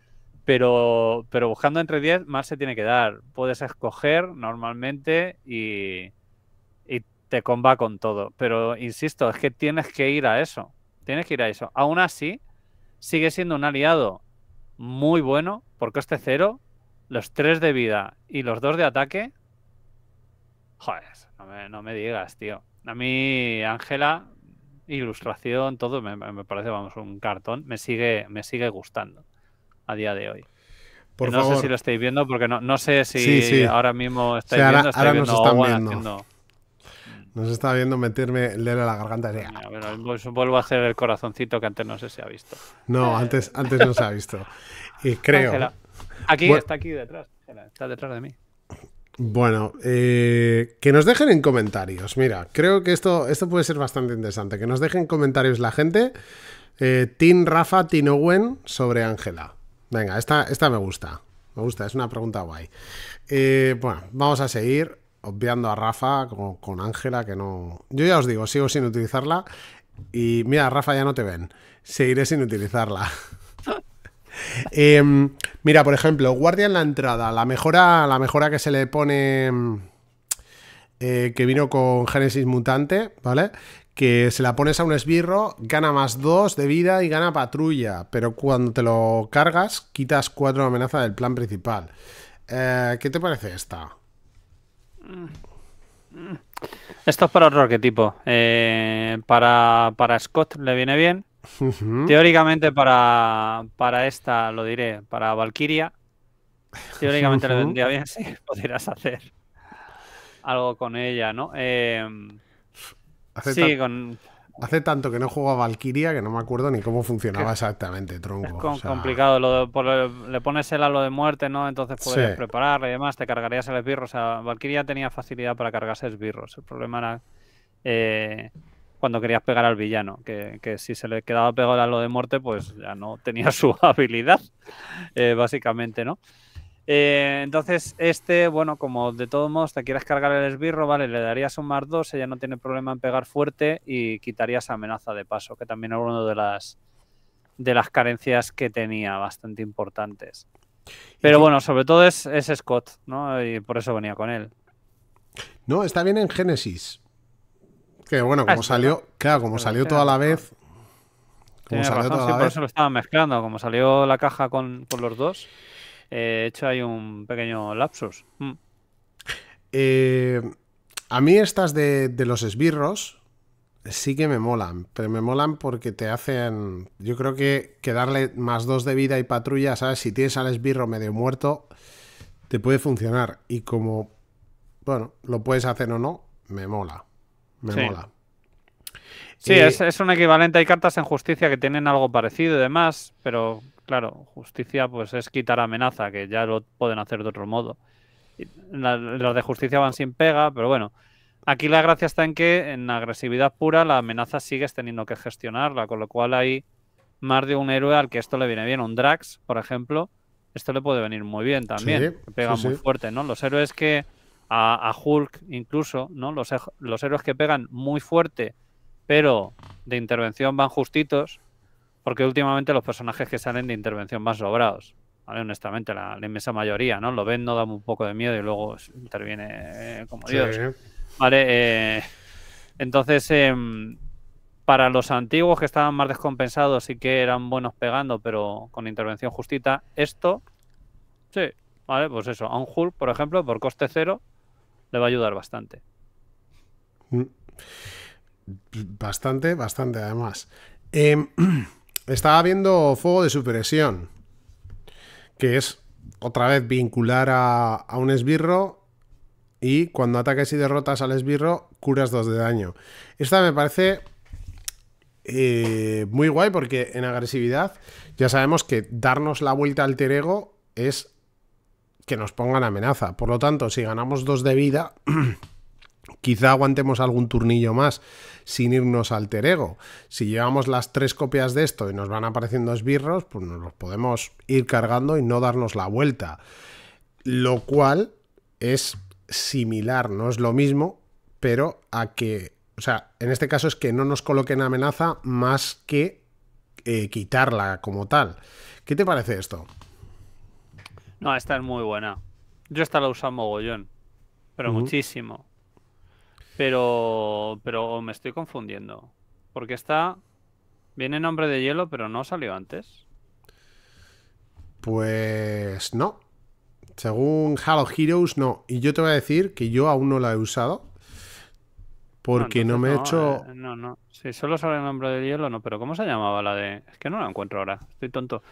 Speaker 2: Pero, pero buscando entre 10 más se tiene que dar. Puedes escoger normalmente y, te comba con todo. Pero insisto, es que tienes que ir a eso. Tienes que ir a eso. Aún así, sigue siendo un aliado muy bueno porque este cero. Los 3 de vida y los 2 de ataque. Joder, no me, digas, tío. A mí, Ángela, ilustración, todo, me, me, parece, vamos, un cartón. Me sigue, me sigue gustando a día de hoy. no sé si lo estáis viendo porque no, no sé si ahora mismo estáis viendo.
Speaker 1: nos está viendo meterme el dedo a la garganta.
Speaker 2: vuelvo a hacer el corazoncito que antes no sé si ha visto.
Speaker 1: No, antes, antes no se ha visto. Y creo. Aquí, está
Speaker 2: aquí detrás. está detrás de mí.
Speaker 1: Bueno, eh, que nos dejen en comentarios. Mira, creo que esto, esto puede ser bastante interesante. Que nos dejen comentarios la gente. Eh, Tin Rafa, Tin Owen sobre Ángela. Venga, esta, esta me gusta. Me gusta, es una pregunta guay. Eh, bueno, vamos a seguir obviando a Rafa con Ángela, que no... Yo ya os digo, sigo sin utilizarla. Y mira, Rafa, ya no te ven. Seguiré sin utilizarla. Em, mira, por ejemplo, guardia en la entrada. La mejora, la mejora que se le pone... Em, eh, que vino con Génesis Mutante, ¿vale? que se la pones a un esbirro, gana más dos de vida y gana patrulla, pero cuando te lo cargas, quitas cuatro de amenaza del plan principal. Eh, ¿Qué te parece esta?
Speaker 2: Esto es para otro arquetipo. tipo eh, para, para, Scott le viene bien. Teóricamente para, para esta, lo diré, para Valkyria. Teóricamente le vendría bien si pudieras hacer algo con ella, ¿no? Eh,
Speaker 1: Hace Hace tanto que no juego a Valkyria que no me acuerdo ni cómo funcionaba exactamente, tronco. Es
Speaker 2: complicado, le pones el halo de muerte, ¿no? Entonces puedes preparar prepararle y demás, te cargarías el esbirro. O sea, Valkyria tenía facilidad para cargarse esbirros. El problema era eh, cuando querías pegar al villano, que, si se le quedaba pegado el halo de muerte, pues ya no tenía su habilidad, eh, básicamente, ¿no? Eh, entonces, este, bueno, como de todos modos te quieres cargar el esbirro, vale, le darías un más 2, ella no tiene problema en pegar fuerte y quitarías amenaza de paso, que también es una de las, de las carencias que tenía bastante importantes. Pero bueno, sobre todo es, Scott, ¿no? Y por eso venía con él.
Speaker 1: No, está bien en Génesis. Que bueno, como ah, salió, claro, como salió toda la vez. Como salió toda la por vez. eso
Speaker 2: lo estaba mezclando, como salió la caja con, con los dos hecho hay un pequeño lapsus.
Speaker 1: Mm. Eh, a mí estas de, los esbirros sí que me molan, pero me molan porque te hacen, yo creo que, que darle más dos de vida y patrulla, ¿sabes? Si tienes al esbirro medio muerto, te puede funcionar. Y como, bueno, lo puedes hacer o no, me mola. Me mola. Sí, eh, es,
Speaker 2: es, un equivalente. Hay cartas en justicia que tienen algo parecido y demás, pero Claro, justicia pues es quitar amenaza, que ya lo pueden hacer de otro modo. Las de justicia van sin pega, pero bueno. Aquí la gracia está en que en agresividad pura la amenaza sigues teniendo que gestionarla, con lo cual hay más de un héroe al que esto le viene bien. Un Drax, por ejemplo, esto le puede venir muy bien también. Sí, pega muy fuerte, ¿no? Los héroes que. A, Hulk, incluso, ¿no? Los, los héroes que pegan muy fuerte, pero de intervención van justitos, porque últimamente los personajes que salen de intervención más sobrados. ¿vale? Honestamente, la, inmensa mayoría, ¿no? Lo ven, no da un poco de miedo y luego interviene eh, como Dios. Vale, eh, entonces, em, para los antiguos que estaban más descompensados y que eran buenos pegando, pero con intervención justita, esto, sí, vale, pues eso, a un Hulk, por ejemplo, por coste cero, le va a ayudar bastante.
Speaker 1: Mm. Bastante, bastante, además. Em, estaba viendo Fuego de Supresión, que es otra vez vincular a, un esbirro y cuando ataques y derrotas al esbirro, curas dos de daño. Esta me parece eh, muy guay porque en agresividad ya sabemos que darnos la vuelta al terego es que nos pongan amenaza. Por lo tanto, si ganamos dos de vida... Quizá aguantemos algún turnillo más sin irnos al terego Si llevamos las tres copias de esto y nos van apareciendo esbirros, pues nos los podemos ir cargando y no darnos la vuelta. Lo cual es similar, no es lo mismo, pero a que, o sea, en este caso es que no nos coloquen amenaza más que eh, quitarla como tal. ¿Qué te parece esto?
Speaker 2: No, esta es muy buena. Yo esta la uso mogollón, pero muchísimo. Pero, pero me estoy confundiendo. Porque está... Viene nombre de hielo, pero no salió antes.
Speaker 1: Pues no. Según Halo Heroes, no. Y yo te voy a decir que yo aún no la he usado. Porque no, me he hecho.
Speaker 2: no, eh, no. Si solo sale el nombre de hielo, no. Pero ¿cómo se llamaba la de.? Es que no la encuentro ahora. Estoy tonto.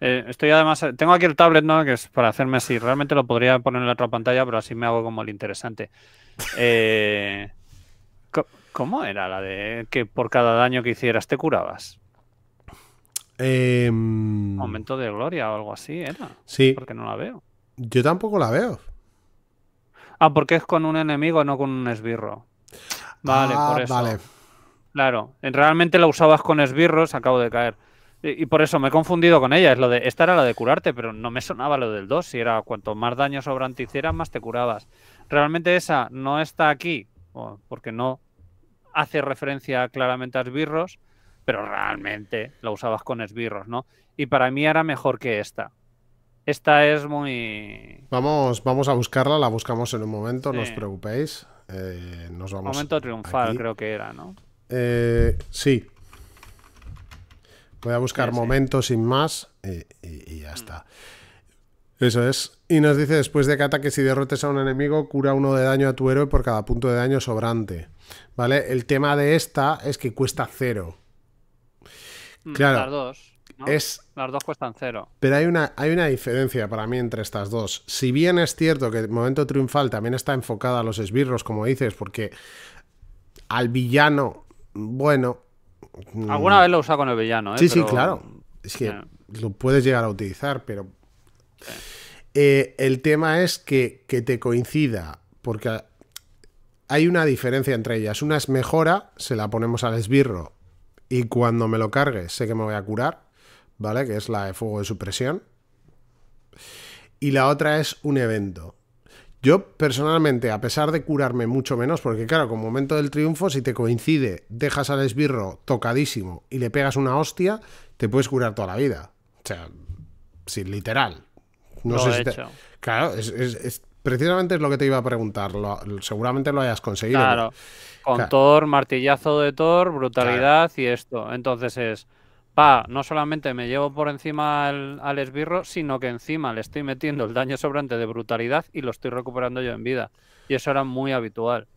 Speaker 2: Eh, estoy además. Eh, tengo aquí el tablet, ¿no? Que es para hacerme así. Realmente lo podría poner en la otra pantalla, pero así me hago como el interesante. Eh, ¿Cómo era la de que por cada daño que hicieras te curabas?
Speaker 1: Em,
Speaker 2: Momento de gloria o algo así, ¿era?
Speaker 1: Sí. Porque no la veo. Yo tampoco la veo.
Speaker 2: Ah, porque es con un enemigo, no con un esbirro. Vale, ah, por eso. Vale. Claro, realmente la usabas con esbirros, acabo de caer. Y, por eso me he confundido con ella. Es lo de, esta era la de curarte, pero no me sonaba lo del 2. Si era cuanto más daño sobrante hicieras, más te curabas. Realmente esa no está aquí, porque no hace referencia claramente a esbirros, pero realmente la usabas con esbirros, ¿no? Y para mí era mejor que esta. Esta es muy.
Speaker 1: Vamos, vamos a buscarla, la buscamos en un momento, no os preocupéis. Eh, momento
Speaker 2: triunfal, creo que
Speaker 1: era, ¿no? Eh, sí, Voy a buscar momentos sin más y, ya está. Eso es. Y nos dice, después de que si derrotes a un enemigo, cura uno de daño a tu héroe por cada punto de daño sobrante. ¿Vale? El tema de esta es que cuesta cero.
Speaker 2: Mm, claro. Las dos. Es... Las dos cuestan cero.
Speaker 1: Pero hay una, hay una diferencia para mí entre estas dos. Si bien es cierto que el momento triunfal también está enfocado a los esbirros, como dices, porque al villano, bueno, Mm. Alguna vez lo he con el villano, ¿eh? Sí, sí, claro. Es que lo puedes llegar a utilizar, pero. Eh, el tema es que, que, te coincida, porque hay una diferencia entre ellas. Una es mejora, se la ponemos al esbirro y cuando me lo cargue sé que me voy a curar, ¿vale? Que es la de fuego de supresión. Y la otra es un evento. Yo personalmente, a pesar de curarme mucho menos, porque claro, con momento del triunfo, si te coincide, dejas al esbirro tocadísimo y le pegas una hostia, te puedes curar toda la vida. O sea, sí, literal. No sé Claro, es, precisamente es lo que te iba a preguntar. Lo, seguramente lo hayas conseguido. Claro. Con Thor,
Speaker 2: martillazo de Thor, brutalidad y esto. Entonces es Pa, no solamente me llevo por encima al, esbirro, sino que encima le estoy metiendo el daño sobrante de brutalidad y lo estoy recuperando yo en vida. Y eso era muy habitual.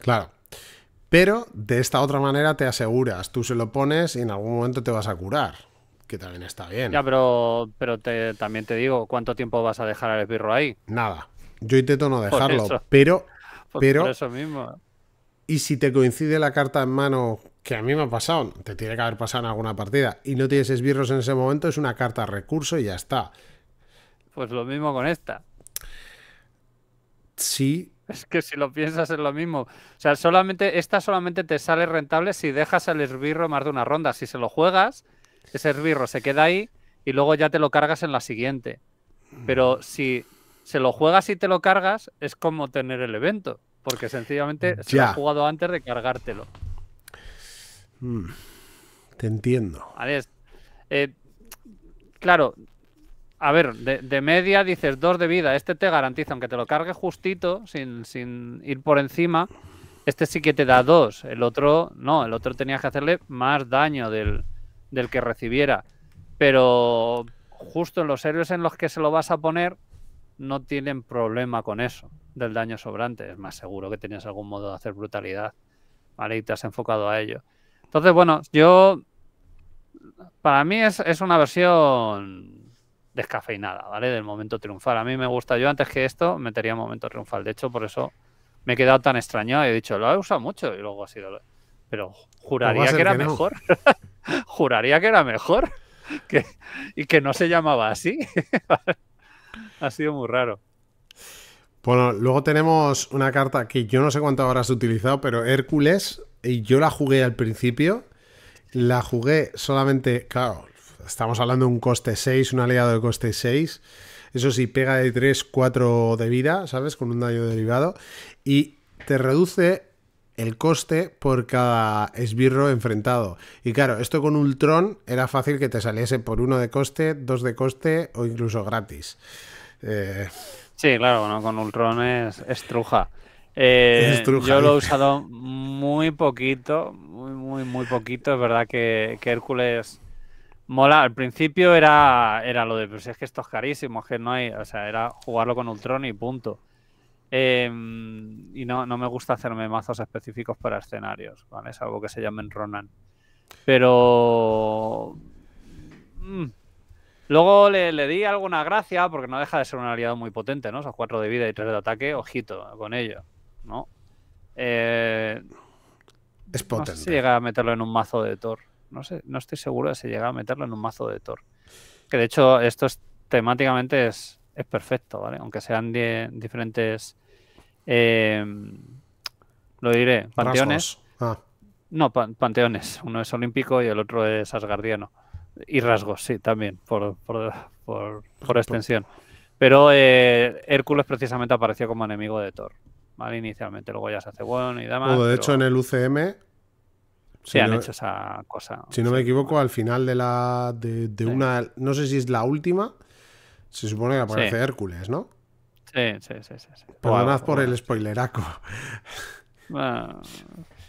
Speaker 1: Claro. Pero de esta otra manera te aseguras, tú se lo pones y en algún momento te vas a curar, que también está
Speaker 2: bien. Ya, pero, pero también te digo, ¿cuánto tiempo vas a dejar al esbirro ahí? Nada.
Speaker 1: Yo intento no dejarlo, pero... pero eso mismo. Y si te coincide la carta en mano que a mí me ha pasado, te tiene que haber pasado en alguna partida, y no tienes esbirros en ese momento, es una carta recurso y ya está. Pues lo
Speaker 2: mismo con esta. Sí. Es que si lo piensas es lo mismo. O sea, solamente, esta solamente te sale rentable si dejas el esbirro más de una ronda. Si se lo juegas, ese esbirro se queda ahí y luego ya te lo cargas en la siguiente. Pero si se lo juegas y te lo cargas, es como tener el evento. Porque sencillamente se ha jugado antes de cargártelo.
Speaker 1: Mm, te entiendo.
Speaker 2: Eh, claro, a ver, de, media dices dos de vida. Este te garantiza, aunque te lo cargue justito, sin, ir por encima, este sí que te da dos. El otro, no, el otro tenías que hacerle más daño del, del que recibiera. Pero justo en los héroes en los que se lo vas a poner, no tienen problema con eso, del daño sobrante. Es más seguro que tenías algún modo de hacer brutalidad. ¿Vale? Y te has enfocado a ello. Entonces, bueno, yo. Para mí es, una versión descafeinada, ¿vale? Del momento triunfal. A mí me gusta, yo antes que esto metería momento triunfal. De hecho, por eso me he quedado tan extrañado he dicho, lo he usado mucho y luego ha sido... Pero juraría que era mejor. juraría que era mejor. Y que no se llamaba así. ha sido muy raro.
Speaker 1: Bueno, luego tenemos una carta que yo no sé cuántas horas has utilizado, pero Hércules y yo la jugué al principio. La jugué solamente, claro, estamos hablando de un coste 6, un aliado de coste 6. Eso sí, pega de 3, 4 de vida, ¿sabes? Con un daño derivado. Y te reduce el coste por cada esbirro enfrentado. Y claro, esto con Ultron era fácil que te saliese por uno de coste, dos de coste o incluso gratis. Eh,
Speaker 2: sí, claro, con Ultron es, es truja. Eh, yo lo he usado muy poquito, muy, muy, muy poquito. Es verdad que, Hércules mola. Al principio era, era lo de, si pues es que esto es carísimo, es que no hay, o sea, era jugarlo con Ultron y punto. Em, y no, no me gusta hacerme mazos específicos para escenarios, ¿vale? Es algo que se en Ronan. Pero... Mm, luego le, le, di alguna gracia, porque no deja de ser un aliado muy potente, ¿no? Esos cuatro de vida y tres de ataque, ojito con ello. ¿no? Eh, es sé si llega a meterlo en un mazo de Thor. No estoy seguro de si llega a meterlo en un mazo de Thor. Que de hecho, esto temáticamente es, perfecto, ¿vale? Aunque sean diferentes. Eh, lo diré, panteones. Ah. No, panteones. Uno es olímpico y el otro es asgardiano. Y rasgos, sí, también, por, extensión. Pero eh, Hércules precisamente apareció como enemigo de Thor. ¿vale? Inicialmente, luego ya se hace bueno y demás. de hecho,
Speaker 1: en el UCM se han hecho
Speaker 2: esa cosa.
Speaker 1: Si no me equivoco, al final de la. de, una. No sé si es la última. Se supone que aparece Hércules, ¿no?
Speaker 2: Sí, sí, sí,
Speaker 1: sí. Perdonad por el spoileraco. Ah.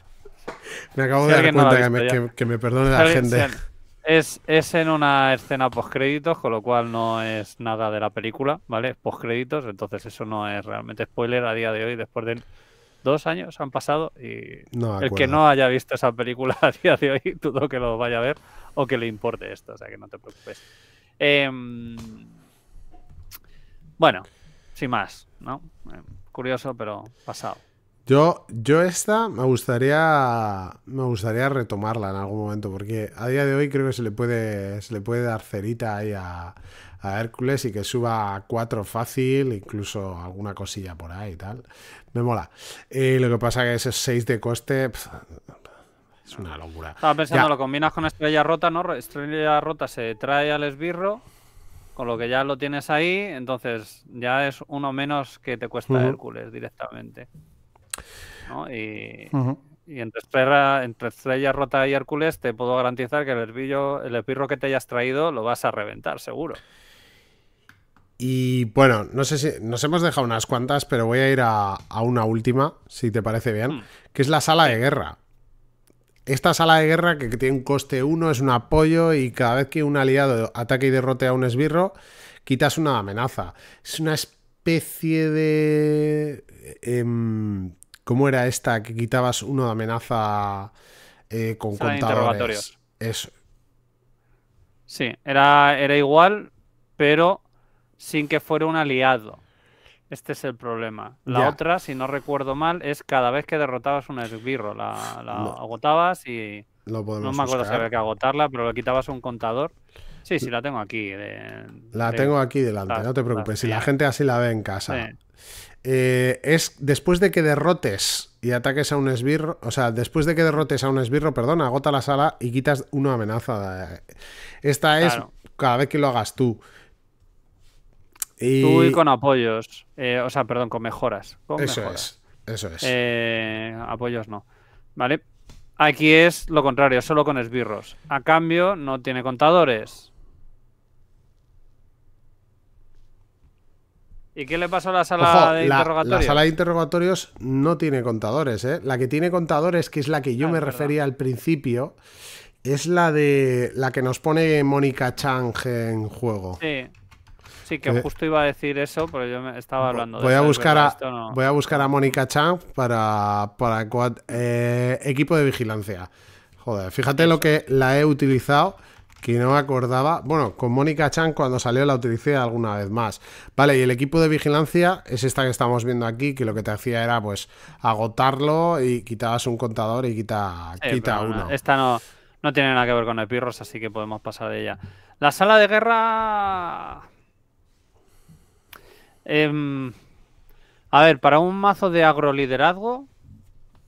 Speaker 1: me acabo de dar cuenta que, me, perdone la gente.
Speaker 2: Es, en una escena post-créditos, con lo cual no es nada de la película, ¿vale? Post-créditos, entonces eso no es realmente spoiler a día de hoy, después de dos años han pasado y el que no haya visto esa película a día de hoy, dudo que lo vaya a ver o que le importe esto, o sea que no te preocupes. Em, bueno, sin más, ¿no? Em, curioso, pero pasado.
Speaker 1: Yo, yo esta me gustaría, me gustaría retomarla en algún momento, porque a día de hoy creo que se le puede, se le puede dar cerita ahí a, Hércules y que suba a 4 fácil, incluso alguna cosilla por ahí y tal. Me mola. Y lo que pasa que ese 6 de coste es una locura. Estaba
Speaker 2: pensando, lo combinas con Estrella Rota, ¿no? Estrella Rota se trae al esbirro, con lo que ya lo tienes ahí, entonces ya es uno menos que te cuesta Hércules directamente. Y, entre, estrella, entre, Rota y Hércules te puedo garantizar que el esbirro que te hayas traído lo vas a reventar, seguro.
Speaker 1: Y bueno, no sé si nos hemos dejado unas cuantas, pero voy a ir a, una última, si te parece bien, mm. que es la sala de guerra. Esta sala de guerra que tiene un coste 1 es un apoyo y cada vez que un aliado ataque y derrote a un esbirro, quitas una amenaza. Es una especie de... Em, ¿Cómo era esta que quitabas uno de amenaza eh, con contadores? Eso.
Speaker 2: Sí, era, era igual, pero sin que fuera un aliado. Este es el problema. La otra, si no recuerdo mal, es cada vez que derrotabas un esbirro, la, agotabas y...
Speaker 1: no me acuerdo si había que
Speaker 2: agotarla, pero le quitabas un contador. Sí, sí, la tengo aquí. la tengo aquí
Speaker 1: delante, no te preocupes. si la gente así la ve en casa. Eh, es después de que derrotes y ataques a un esbirro, o sea, después de que derrotes a un esbirro, perdón, agota la sala y quitas una amenaza. Esta es cada vez que lo hagas tú. Y... Tú y
Speaker 2: con apoyos, eh, o sea, perdón, con mejoras. eso es, eso es. Eh, apoyos no, ¿vale? Aquí es lo contrario, solo con esbirros. A cambio, no tiene contadores, ¿Y qué le pasó a la sala de interrogatorios? La, sala de
Speaker 1: interrogatorios no tiene contadores, ¿eh? La que tiene contadores, que es la que yo ah, me refería al principio, es la de la que nos pone Mónica Chang en juego.
Speaker 2: Sí. Sí, que eh, justo iba a decir eso, pero yo me estaba hablando voy a buscar a, Voy a
Speaker 1: buscar a Mónica Chang para, para eh, equipo de vigilancia. Joder, fíjate lo que la he utilizado que no me acordaba. Bueno, con Mónica Chan cuando salió la utilicé alguna vez más. Vale, y el equipo de vigilancia es esta que estamos viendo aquí, que lo que te hacía era pues agotarlo y quitabas un contador y quita, quita uno.
Speaker 2: esta no, no tiene nada que ver con Epirros, así que podemos pasar de ella. La sala de guerra... Em, a ver, para un mazo de agroliderazgo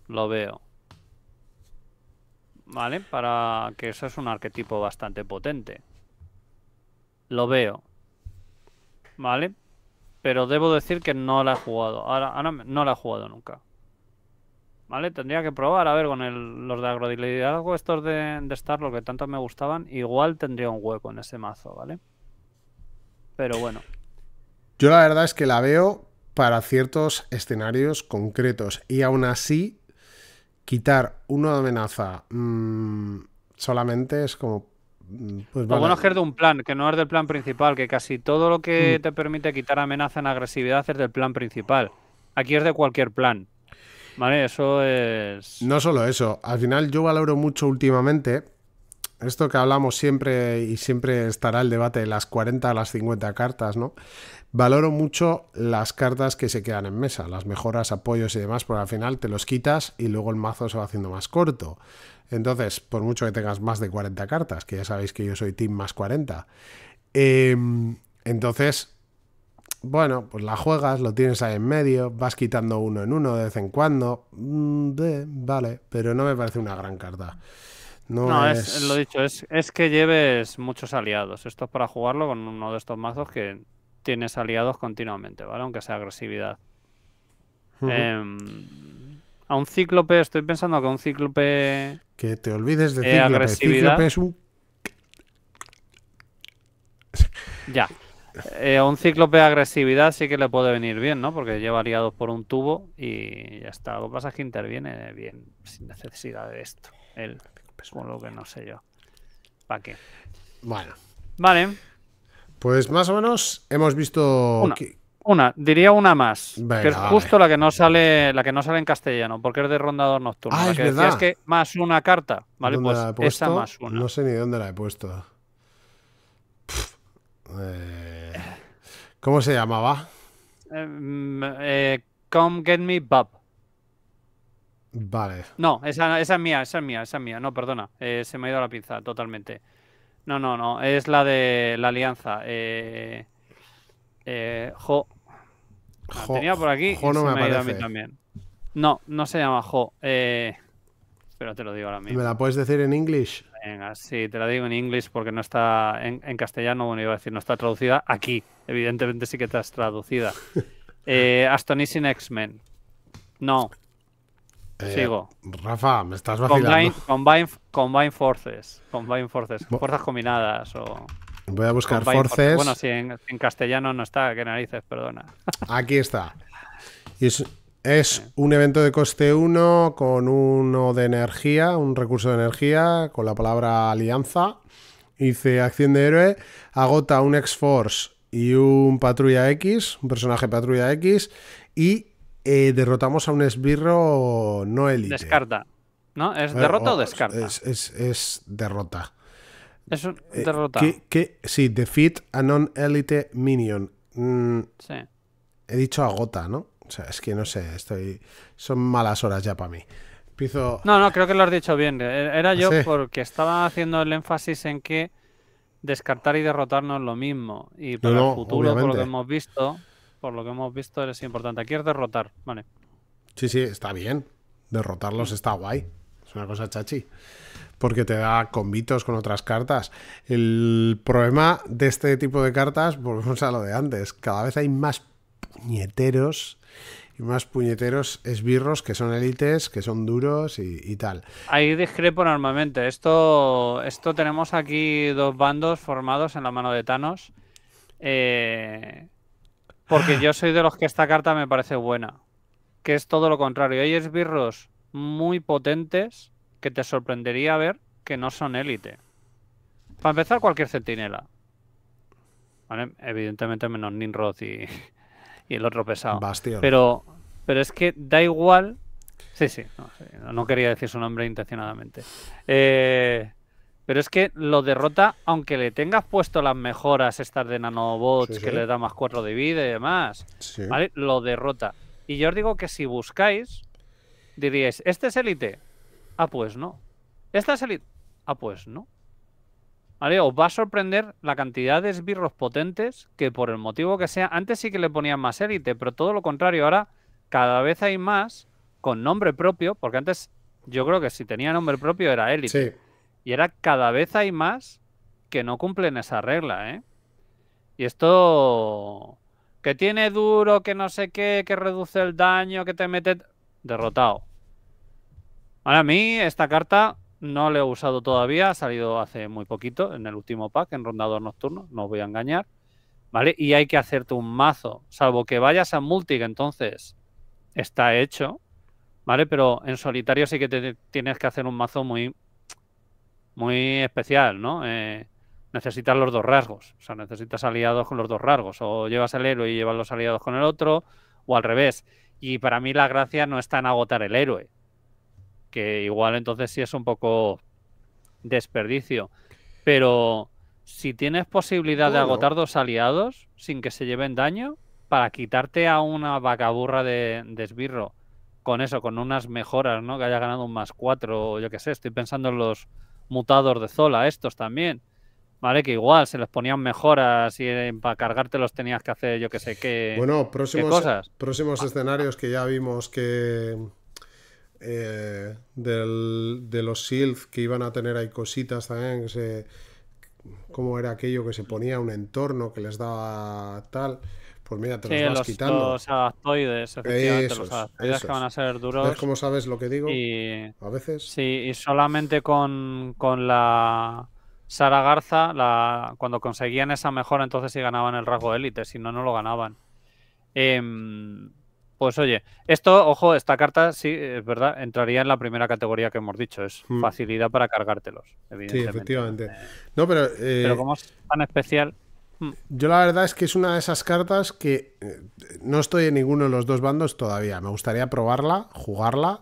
Speaker 2: lo veo. ¿Vale? Para que eso es un arquetipo bastante potente. Lo veo. ¿Vale? Pero debo decir que no la he jugado. Ahora, no la he jugado nunca. ¿Vale? Tendría que probar, a ver, con los de o estos de, de Star, lo que tanto me gustaban, igual tendría un hueco en ese mazo, ¿vale? Pero bueno.
Speaker 1: Yo la verdad es que la veo para ciertos escenarios concretos y aún así quitar una amenaza mm, solamente es como. Mm, pues, lo bueno es
Speaker 2: que es de un plan, que no es del plan principal, que casi todo lo que mm. te permite quitar amenaza en agresividad es del plan principal. Aquí es de cualquier plan. Vale, eso es.
Speaker 1: No solo eso. Al final yo valoro mucho últimamente esto que hablamos siempre y siempre estará el debate de las 40 a las 50 cartas, ¿no? Valoro mucho las cartas que se quedan en mesa, las mejoras, apoyos y demás, porque al final te los quitas y luego el mazo se va haciendo más corto. Entonces, por mucho que tengas más de 40 cartas, que ya sabéis que yo soy team más 40, em, entonces, bueno, pues la juegas, lo tienes ahí en medio, vas quitando uno en uno de vez en cuando, mm, de, vale, pero no me parece una gran carta. No, es... lo dicho,
Speaker 2: es, que lleves muchos aliados. Esto es para jugarlo con uno de estos mazos que tienes aliados continuamente, ¿vale? Aunque sea agresividad. Em, a un cíclope, estoy pensando que a un cíclope.
Speaker 1: Que te olvides de eh, Agresividad... un.
Speaker 2: Ya. Eh, a un cíclope agresividad sí que le puede venir bien, ¿no? Porque lleva aliados por un tubo y ya está. Lo que pasa es que interviene bien, sin necesidad de esto. Pues, como lo que no sé yo. ¿Para qué?
Speaker 1: Bueno. Vale. Pues más o menos hemos visto. Una, diría una más. que es justo
Speaker 2: la que no sale, la que no sale en castellano, porque es de rondador nocturno. Ah, que más una carta. Vale, pues esa más
Speaker 1: una. No sé ni dónde la he puesto. Eh, ¿Cómo se llamaba?
Speaker 2: Eh, mm, eh, come Get Me Bob. Vale. No, esa, es mía, esa es mía, esa es mía. No, perdona. Eh, se me ha ido la pinza totalmente. No, no, no. Es la de la alianza. Eh, eh, jo. jo. tenía por aquí. no me, ha a mí también. No, no se llama Jo. pero te lo digo ahora
Speaker 1: mismo. ¿Me la puedes decir en inglés?
Speaker 2: Venga, sí, te la digo en inglés porque no está en, castellano. Bueno, iba a decir, no está traducida aquí. Evidentemente sí que estás traducida. Astonishing X-Men. No. Eh, Sigo.
Speaker 1: Rafa, me estás vacilando.
Speaker 2: Combine, forces. Combine forces. fuerzas combinadas
Speaker 1: Voy a buscar forces. Bueno, si
Speaker 2: en, castellano no está, qué narices, perdona.
Speaker 1: Aquí está. Es, es un evento de coste 1 con uno de energía, un recurso de energía, con la palabra alianza. Hice acción de héroe, agota un X-Force y un patrulla X, un personaje patrulla X, y eh, derrotamos a un esbirro no élite. Descarta.
Speaker 2: ¿No? ¿Es eh, derrota o, oh, descarta?
Speaker 1: Es, derrota. Es eh, derrota. sí, defeat a non-elite minion. Mm, sí. He dicho agota, ¿no? O sea, es que no sé, estoy. Son malas horas ya para mí. No,
Speaker 2: no, creo que lo has dicho bien. E, era ¿Ah, yo porque estaba haciendo el énfasis en que descartar y derrotar no es lo mismo. Y para el futuro, por lo que hemos visto, por lo que hemos visto, es importante. Aquí es derrotar, vale.
Speaker 1: Sí, sí, está bien. Derrotarlos mm. está guay. Es una cosa chachi. Porque te da convitos con otras cartas. El problema de este tipo de cartas, volvemos a lo de antes. Cada vez hay más puñeteros y más puñeteros esbirros que son élites, que son duros y, tal. Ahí
Speaker 2: discrepo normalmente. Esto, esto tenemos aquí dos bandos formados en la mano de Thanos. Eh, porque yo soy de los que esta carta me parece buena. Que es todo lo contrario. Hay esbirros muy potentes que te sorprendería ver que no son élite. Para empezar, cualquier centinela. ¿Vale? Evidentemente menos Ninrod y, el otro pesado. Bastión. Pero, pero es que da igual. Sí, sí, no, no quería decir su nombre intencionadamente. Eh, pero es que lo derrota, aunque le tengas puesto las mejoras estas de nanobots, que le da más 4 de vida y demás. ¿Vale? Lo derrota. Y yo os digo que si buscáis, diríais, ¿este es élite? Ah, pues no. ¿Esta es élite? Ah, pues no. ¿Vale? Os va a sorprender la cantidad de esbirros potentes que por el motivo que sea, antes sí que le ponían más élite, pero todo lo contrario, ahora cada vez hay más con nombre propio, porque antes yo creo que si tenía nombre propio era élite. Y ahora cada vez hay más que no cumplen esa regla, ¿eh? Y esto que tiene duro, que no sé qué, que reduce el daño, que te mete derrotado. Ahora a mí esta carta no la he usado todavía, ha salido hace muy poquito en el último pack en rondador nocturno, no os voy a engañar, ¿vale? Y hay que hacerte un mazo, salvo que vayas a multi, entonces está hecho, ¿vale? Pero en solitario sí que te tienes que hacer un mazo muy muy especial, ¿no? Eh, necesitas los dos rasgos, o sea, necesitas aliados con los dos rasgos, o llevas el héroe y llevas los aliados con el otro, o al revés. Y para mí la gracia no está en agotar el héroe, que igual entonces sí es un poco desperdicio, pero si tienes posibilidad de agotar dos aliados sin que se lleven daño, para quitarte a una vacaburra de, de esbirro, con eso, con unas mejoras, ¿no? Que haya ganado un más cuatro, yo qué sé, estoy pensando en los, mutador de Zola, estos también. ¿Vale? Que igual se les ponían mejoras y eh, para para los tenías que hacer yo que sé qué. Bueno, próximos,
Speaker 1: próximos ah. escenarios que ya vimos que. Eh, de los Sylph que iban a tener ahí cositas también. Que se, ¿Cómo era aquello que se ponía un entorno que les daba tal? Pues mira, te los vas quitando. Los adaptoides, efectivamente, los adaptoides que van a ser duros. ¿Ves cómo sabes lo que digo?
Speaker 2: a veces. Sí, y solamente con, la Sara Garza, cuando conseguían esa mejora, entonces sí ganaban el rasgo élite, si no, no lo ganaban. Em, pues oye, esto, ojo, esta carta sí, es verdad, entraría en la primera categoría que hemos dicho, es mm. facilidad para cargártelos, evidentemente. Sí, efectivamente.
Speaker 1: pero. Eh, pero como es tan especial. Yo la verdad es que es una de esas cartas que eh, no estoy en ninguno de los dos bandos todavía. Me gustaría probarla, jugarla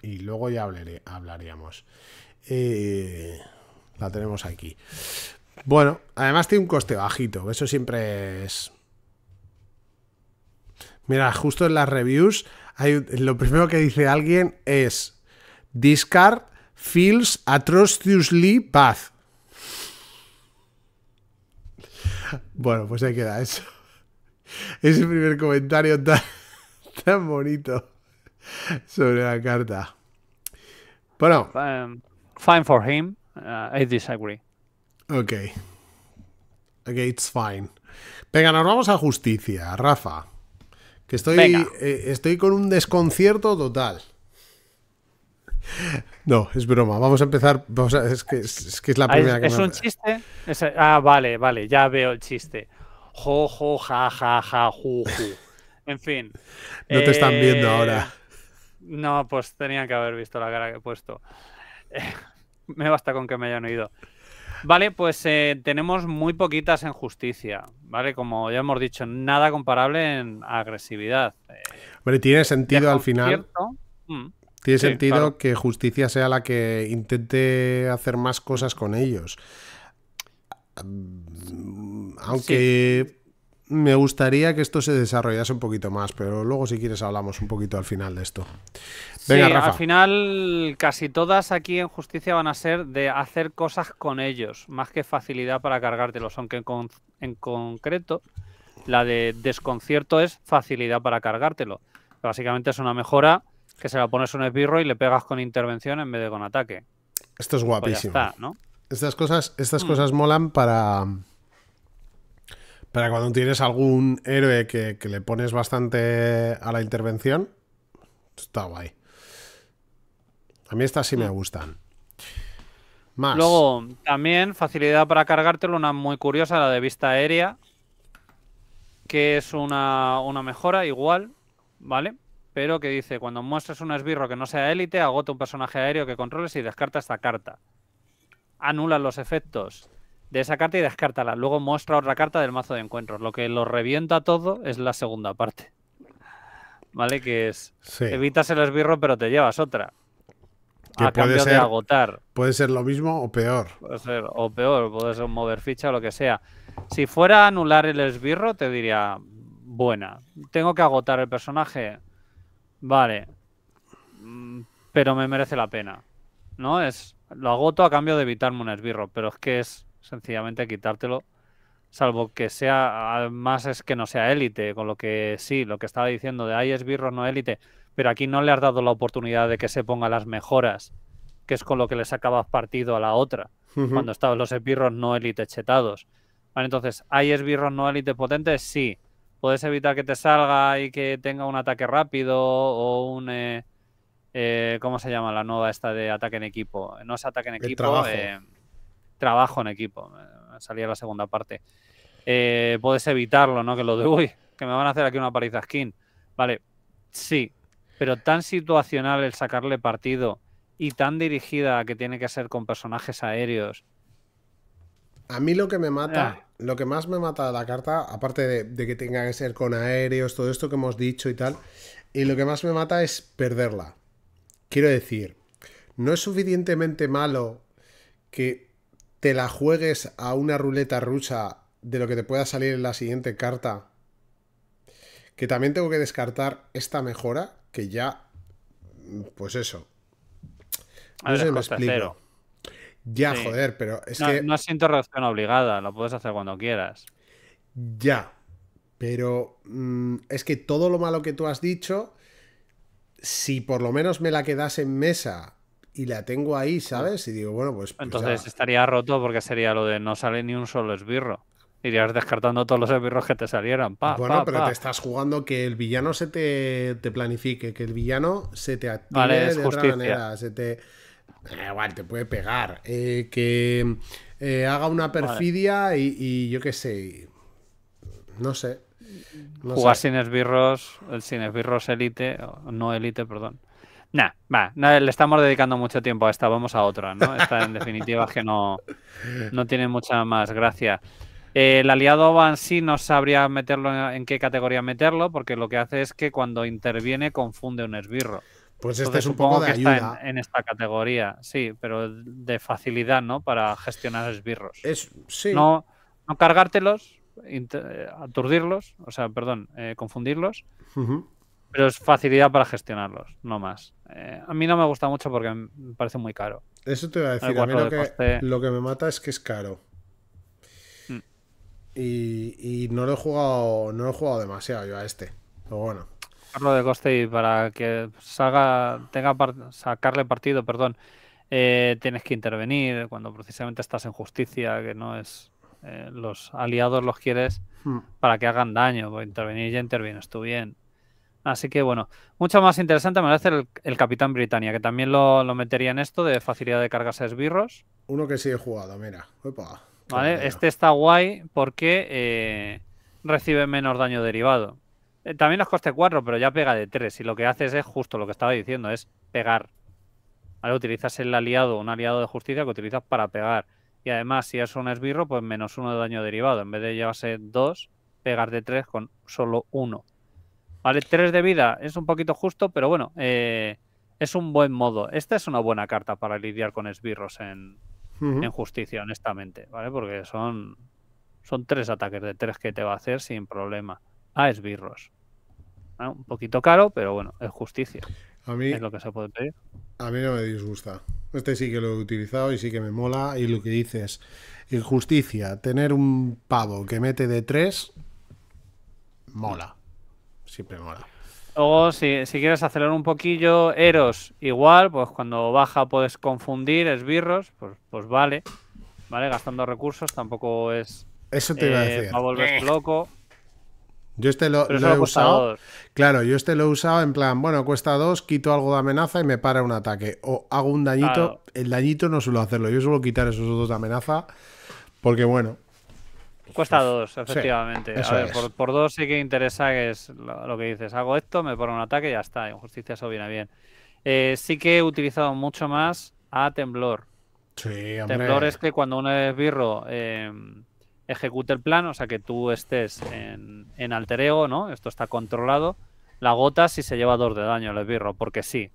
Speaker 1: y luego ya hablaré, hablaríamos. Eh, la tenemos aquí. Bueno, además tiene un coste bajito. Eso siempre es... Mira, justo en las reviews, lo primero que dice alguien es... Discard feels atrociously bad. Bueno, pues ahí queda eso. Ese primer comentario tan, tan bonito sobre la carta. Bueno. fine for him. Uh, I disagree. Ok. Ok, it's fine. Venga, nos vamos a justicia, Rafa. Que estoy, eh, estoy con un desconcierto total. No, es broma. Vamos a empezar. es, que, es, la ah, primera que ¿Es un chiste? ah, vale, vale, ya veo
Speaker 2: el chiste. Jo, ja, ja, ja, ju, En fin. No te están eh, viendo ahora. No, pues tenían que haber visto la cara que he puesto. me basta con que me hayan oído. Vale, pues eh, tenemos muy poquitas en justicia, ¿vale? Como ya hemos dicho, nada comparable en agresividad.
Speaker 1: Hombre, eh, tiene sentido al final. Mm. Tiene sentido que justicia sea la que intente hacer más cosas con ellos. Mm, aunque me gustaría que esto se desarrollase un poquito más, pero luego si quieres hablamos un poquito al final de esto. Venga, sí, Al
Speaker 2: final casi todas aquí en Justicia van a ser de hacer cosas con ellos, más que facilidad para cargártelos, aunque en, en concreto la de desconcierto es facilidad para cargártelo. Básicamente es una mejora que se la pones un esbirro y le pegas con intervención en vez de con ataque. Esto es pues guapísimo.
Speaker 1: Estas cosas, estas mm. cosas molan para. Para cuando tienes algún héroe que, le pones bastante a la intervención. Está guay. A mí estas sí me mm. gustan.
Speaker 2: Más. Luego, también facilidad para cargártelo, una muy curiosa, la de vista aérea, que es una, una mejora igual, ¿vale? pero que dice, cuando muestres un esbirro que no sea élite, agota un personaje aéreo que controles y descarta esta carta. Anula los efectos de esa carta y descártala. Luego muestra otra carta del mazo de encuentros. Lo que lo revienta todo es la segunda parte. ¿Vale? Que es, evitas el esbirro pero te llevas otra. de agotar.
Speaker 1: Puede ser lo mismo o peor.
Speaker 2: Puede ser o peor, puede ser mover ficha o lo que sea. Si fuera a anular el esbirro, te diría, buena. Tengo que agotar el personaje, Vale. Mm, pero me merece la pena. ¿No? Es. Lo agoto a cambio de evitarme un esbirro. Pero es que es sencillamente quitártelo. Salvo que sea. Además es que no sea élite. Con lo que sí, lo que estaba diciendo de hay esbirro no élite. Pero aquí no le has dado la oportunidad de que se ponga las mejoras. Que es con lo que le sacabas partido a la otra. Cuando estaban los esbirros no élite chetados. Vale, entonces, ¿hay esbirros no élite potentes? Sí puedes evitar que te salga y que tenga un ataque rápido o un... Eh, eh, ¿Cómo se llama la nueva esta de ataque en equipo? No es ataque en equipo, eh, trabajo. en equipo. Salía la segunda parte. puedes evitarlo, ¿no? Que lo de, uy, que me van a hacer aquí una pariza skin. Vale, sí, pero tan situacional el sacarle partido y tan dirigida que tiene que ser con personajes aéreos
Speaker 1: a mí lo que me mata, ah. lo que más me mata la carta, aparte de, que tenga que ser con aéreos, todo esto que hemos dicho y tal, y lo que más me mata es perderla. Quiero decir, no es suficientemente malo que te la juegues a una ruleta rusa de lo que te pueda salir en la siguiente carta, que también tengo que descartar esta mejora, que ya, pues eso. No a ver, me explico. Ya, joder, pero es que.
Speaker 2: No siento interrupción obligada, lo puedes hacer cuando quieras.
Speaker 1: Ya. Pero mm, es que todo lo malo que tú has dicho, si por lo menos me la quedas en mesa y la tengo ahí, ¿sabes? Y digo, bueno, pues. pues Entonces
Speaker 2: estaría roto porque sería lo de no sale ni un solo esbirro. Irías descartando todos los esbirros que te salieran. bueno, pero te
Speaker 1: estás jugando que el villano se te, planifique, que el villano se te active de otra manera, se te igual, eh, te puede pegar. Eh, que eh, haga una perfidia y, yo qué sé. No sé. Jugar
Speaker 2: sin esbirros, el sin esbirros elite, no elite, perdón. Nah, va, le estamos dedicando mucho tiempo a esta, vamos a otra, ¿no? Esta en definitiva que no, no tiene mucha más gracia. El aliado Van sí no sabría meterlo en, qué categoría meterlo, porque lo que hace es que cuando interviene confunde un esbirro. Pues este es un poco de ayuda. en, esta categoría, sí, pero de facilidad, ¿no? Para gestionar esbirros. sí. No, cargártelos, eh, aturdirlos, o sea, perdón, eh, confundirlos, pero es facilidad para gestionarlos, no más. Eh, a mí no me gusta mucho porque me parece muy caro. Eso
Speaker 1: te iba a decir, lo que, me mata es que es caro. Mm. Y, y, no lo he jugado, no lo he jugado demasiado yo a este. Pero bueno. Carlos de coste
Speaker 2: y para que tenga sacarle partido, perdón, eh, tienes que intervenir cuando precisamente estás en justicia, que no es eh, los aliados los quieres hmm. para que hagan daño, por pues intervenir ya intervienes tú bien. Así que bueno, mucho más interesante me parece el, Capitán Britannia, que también lo, metería en esto de facilidad de cargas
Speaker 1: a esbirros. Uno que sí he jugado, mira.
Speaker 2: este está guay porque eh, recibe menos daño derivado. Eh, también los coste 4, pero ya pega de 3. Y lo que haces es justo lo que estaba diciendo, es pegar. utilizas el aliado, un aliado de justicia que utilizas para pegar. Y además, si es un esbirro, pues menos uno de daño derivado. En vez de llevarse 2, pegar de 3 con solo 1. Vale, 3 de vida es un poquito justo, pero bueno, eh, es un buen modo. Esta es una buena carta para lidiar con esbirros en, en justicia, honestamente, ¿vale? Porque son, son tres ataques de tres que te va a hacer sin problema a esbirros. Ah, un poquito caro, pero bueno, es justicia.
Speaker 1: A mí, es lo que se puede pedir. A mí no me disgusta. Este sí que lo he utilizado y sí que me mola. Y lo que dices, injusticia, tener un pavo que mete de tres, mola. Siempre mola. Luego,
Speaker 2: si, quieres acelerar un poquillo, Eros, igual, pues cuando baja puedes confundir esbirros, pues, pues vale. ¿Vale? Gastando recursos tampoco es. Eso te iba a eh, decir. a eh. loco.
Speaker 1: Yo este lo, he usado. Claro, yo este lo he usado en plan, bueno, cuesta dos, quito algo de amenaza y me para un ataque. O hago un dañito. El dañito no suelo hacerlo, yo suelo quitar esos dos de amenaza. Porque bueno.
Speaker 2: Cuesta dos, efectivamente. a ver, por, dos sí que interesa que es lo, que dices. Hago esto, me pone un ataque y ya está. En justicia eso viene bien. Eh, sí que he utilizado mucho más a temblor.
Speaker 1: Sí, hombre. Temblor es
Speaker 2: que cuando uno es birro. Em, ejecute el plan, o sea que tú estés en, en alter ego, ¿no? Esto está controlado. La gota si se lleva dos de daño el esbirro, porque sí.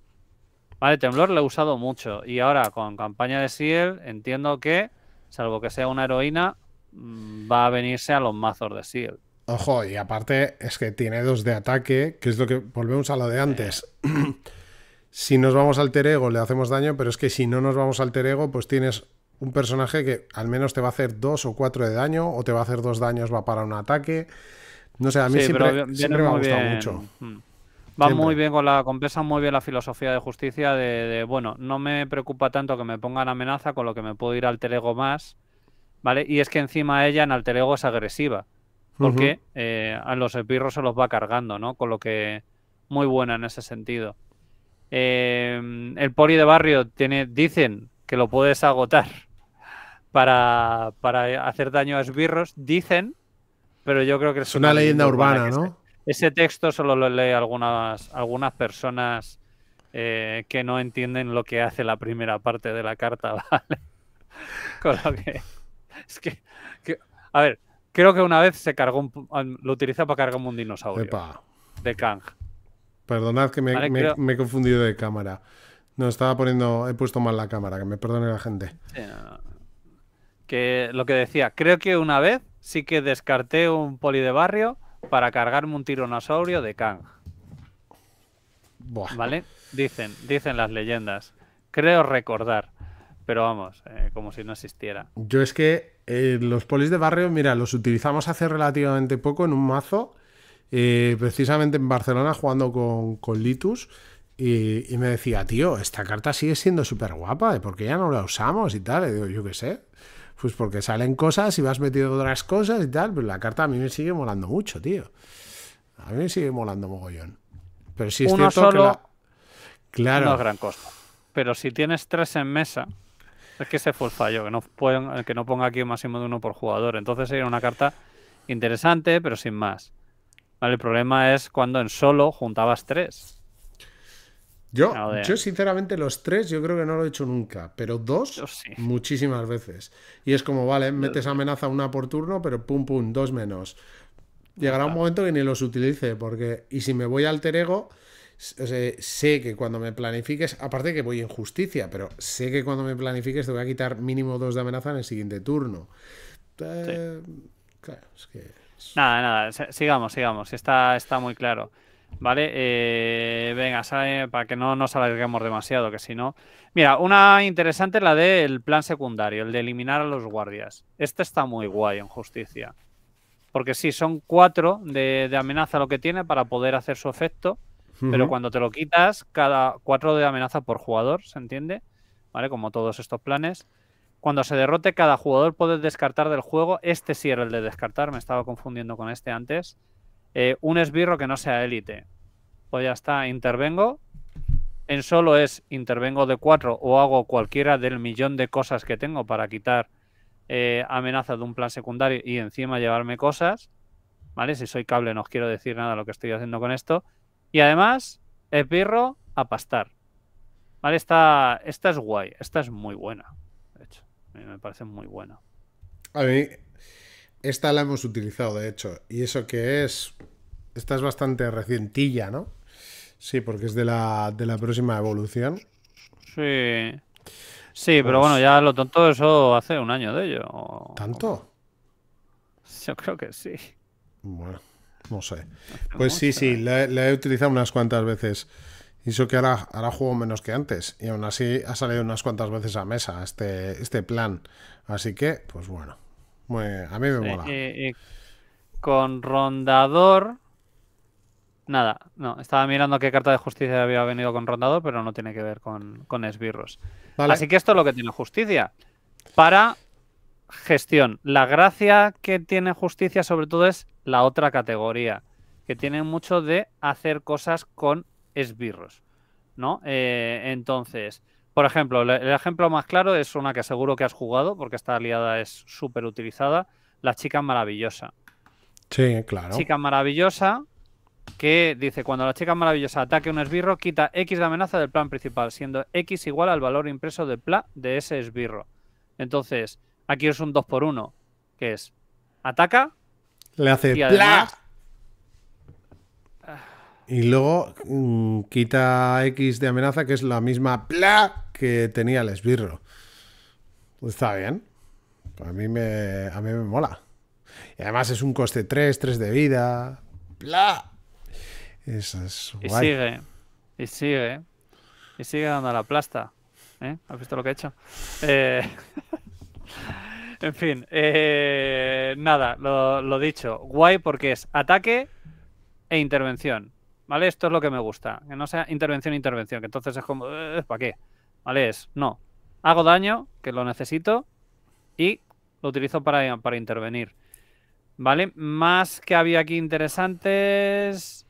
Speaker 2: Vale, temblor lo he usado mucho. Y ahora con campaña de Seal entiendo que, salvo que sea una heroína, mm, va a venirse a los mazos de Seal.
Speaker 1: Ojo, y aparte es que tiene dos de ataque, que es lo que volvemos a lo de antes. si nos vamos al ego, le hacemos daño, pero es que si no nos vamos al ego, pues tienes un personaje que al menos te va a hacer dos o cuatro de daño, o te va a hacer dos daños, va para un ataque. No sé, a mí siempre, me ha gustado mucho. Hmm. Va muy
Speaker 2: bien con la compensa muy bien la filosofía de justicia de, bueno, no me preocupa tanto que me pongan amenaza con lo que me puedo ir al telego más, ¿vale? Y es que encima ella en el telego es agresiva, porque eh, a los espirros se los va cargando, ¿no? Con lo que muy buena en ese sentido. Eh, el poli de barrio tiene, dicen que lo puedes agotar para, para hacer daño a esbirros, dicen, pero yo creo que es, una, leyenda urbana, ¿no? Ese, texto solo lo lee algunas, algunas personas eh, que no entienden lo que hace la primera parte de la carta, ¿vale? Con lo que. Es que, a ver, creo que una vez se cargó lo utiliza para cargar un dinosaurio. De Kang.
Speaker 1: Perdonad que me, me, he confundido de cámara. No, estaba poniendo. He puesto mal la cámara, que me perdone la gente.
Speaker 2: Sí, lo que decía, creo que una vez sí que descarté un poli de barrio para cargarme un tiranosaurio de Kang. ¿Vale? Dicen, dicen las leyendas. Creo recordar. Pero vamos, eh, como si no existiera.
Speaker 1: Yo es que eh, los polis de barrio, mira, los utilizamos hace relativamente poco en un mazo, eh, precisamente en Barcelona jugando con, con Litus. Y, y, me decía, tío, esta carta sigue siendo súper guapa, ¿por qué ya no la usamos y tal? Y digo, yo qué sé. Pues porque salen cosas y vas metido otras cosas y tal, pero la carta a mí me sigue molando mucho, tío. A mí me sigue molando mogollón. Pero si es cierto que la... Claro. No es gran
Speaker 2: cosa. Pero si tienes tres en mesa, es que se fue el fallo, que no, que no ponga aquí un máximo de uno por jugador. Entonces sería una carta interesante, pero sin más. El problema es cuando en solo juntabas tres.
Speaker 1: Yo, yo sinceramente los tres yo creo que no lo he hecho nunca, pero dos muchísimas veces. Y es como, vale, metes amenaza una por turno, pero pum, pum, dos menos. Llegará un momento que ni los utilice, porque... Y si me voy al terego, ego sé que cuando me planifiques, aparte que voy en justicia, pero sé que cuando me planifiques te voy a quitar mínimo dos de amenaza en el siguiente turno. Eh,
Speaker 2: nada, nada, sigamos, sigamos, está, está muy claro. ¿Vale? Eh, venga, para que no nos alarguemos demasiado, que si no. Mira, una interesante la del plan secundario, el de eliminar a los guardias. Este está muy guay en justicia. Porque sí, son cuatro de, amenaza lo que tiene para poder hacer su efecto. Pero cuando te lo quitas, cada cuatro de amenaza por jugador, ¿se entiende? ¿Vale? Como todos estos planes. Cuando se derrote, cada jugador puede descartar del juego. Este sí era el de descartar, me estaba confundiendo con este antes. Eh, un esbirro que no sea élite. o pues ya está, intervengo. En solo es intervengo de cuatro o hago cualquiera del millón de cosas que tengo para quitar eh, amenaza de un plan secundario y encima llevarme cosas. ¿Vale? Si soy cable no os quiero decir nada lo que estoy haciendo con esto. Y además, esbirro a pastar. ¿Vale? Esta, esta es guay. Esta es muy buena. De hecho, me parece muy buena.
Speaker 1: A mí, esta la hemos utilizado, de hecho. Y eso que es. Esta es bastante recientilla, ¿no? Sí, porque es de la, próxima evolución.
Speaker 2: Sí. Sí, pero pues bueno, ya lo tonto, eso hace un año de ello. ¿Tanto? Yo creo que
Speaker 1: sí. Bueno, no sé. Pues sí, sí, ¿eh? la, he utilizado unas cuantas veces. Y eso que ahora, ahora, juego menos que antes. Y aún así ha salido unas cuantas veces a mesa este, este plan. Así que, pues bueno a mí me mola. Eh, eh,
Speaker 2: con Rondador. Nada, no, estaba mirando qué carta de justicia había venido con Rondador, pero no tiene que ver con, esbirros. Así que esto es lo que tiene justicia. Para gestión. La gracia que tiene justicia, sobre todo, es la otra categoría, que tiene mucho de hacer cosas con esbirros. ¿No? Eh, entonces, por ejemplo, el ejemplo más claro es una que seguro que has jugado, porque esta aliada es súper utilizada, la chica maravillosa.
Speaker 1: Sí, claro. Chica
Speaker 2: maravillosa que dice, cuando la chica maravillosa ataque un esbirro, quita X de amenaza del plan principal, siendo X igual al valor impreso de plan de ese esbirro. Entonces, aquí es un 2 por 1 que es ataca,
Speaker 1: le hace pla... Y luego mm, quita X de amenaza, que es la misma pla que tenía el esbirro. Pues está bien. A mí me, a mí me mola. Y además es un coste 3, 3 de vida. Eso es guay. Y
Speaker 2: sigue. Y sigue. Y sigue dando la plasta. ¿eh? ¿Has visto lo que he hecho? Eh, en fin. Eh, nada, lo dicho. Guay porque es ataque e intervención. ¿Vale? Esto es lo que me gusta. Que no sea intervención, intervención, que entonces es como, eh, ¿para qué? ¿Vale? Es, no. Hago daño, que lo necesito, y lo utilizo para, para intervenir. ¿Vale? Más que había aquí interesantes.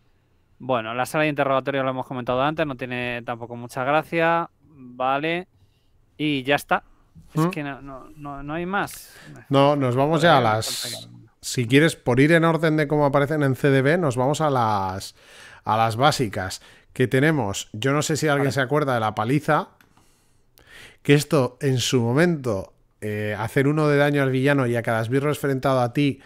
Speaker 2: Bueno, la sala de interrogatorio lo hemos comentado antes, no tiene tampoco mucha gracia. Vale. Y ya está. Es ¿Mm? que no, no, hay más.
Speaker 1: No, nos vamos ya a las. Si quieres, por ir en orden de cómo aparecen en CDB, nos vamos a las a las básicas que tenemos. Yo no sé si alguien se acuerda de la paliza, que esto en su momento, eh, hacer uno de daño al villano y a cada esbirro enfrentado a ti,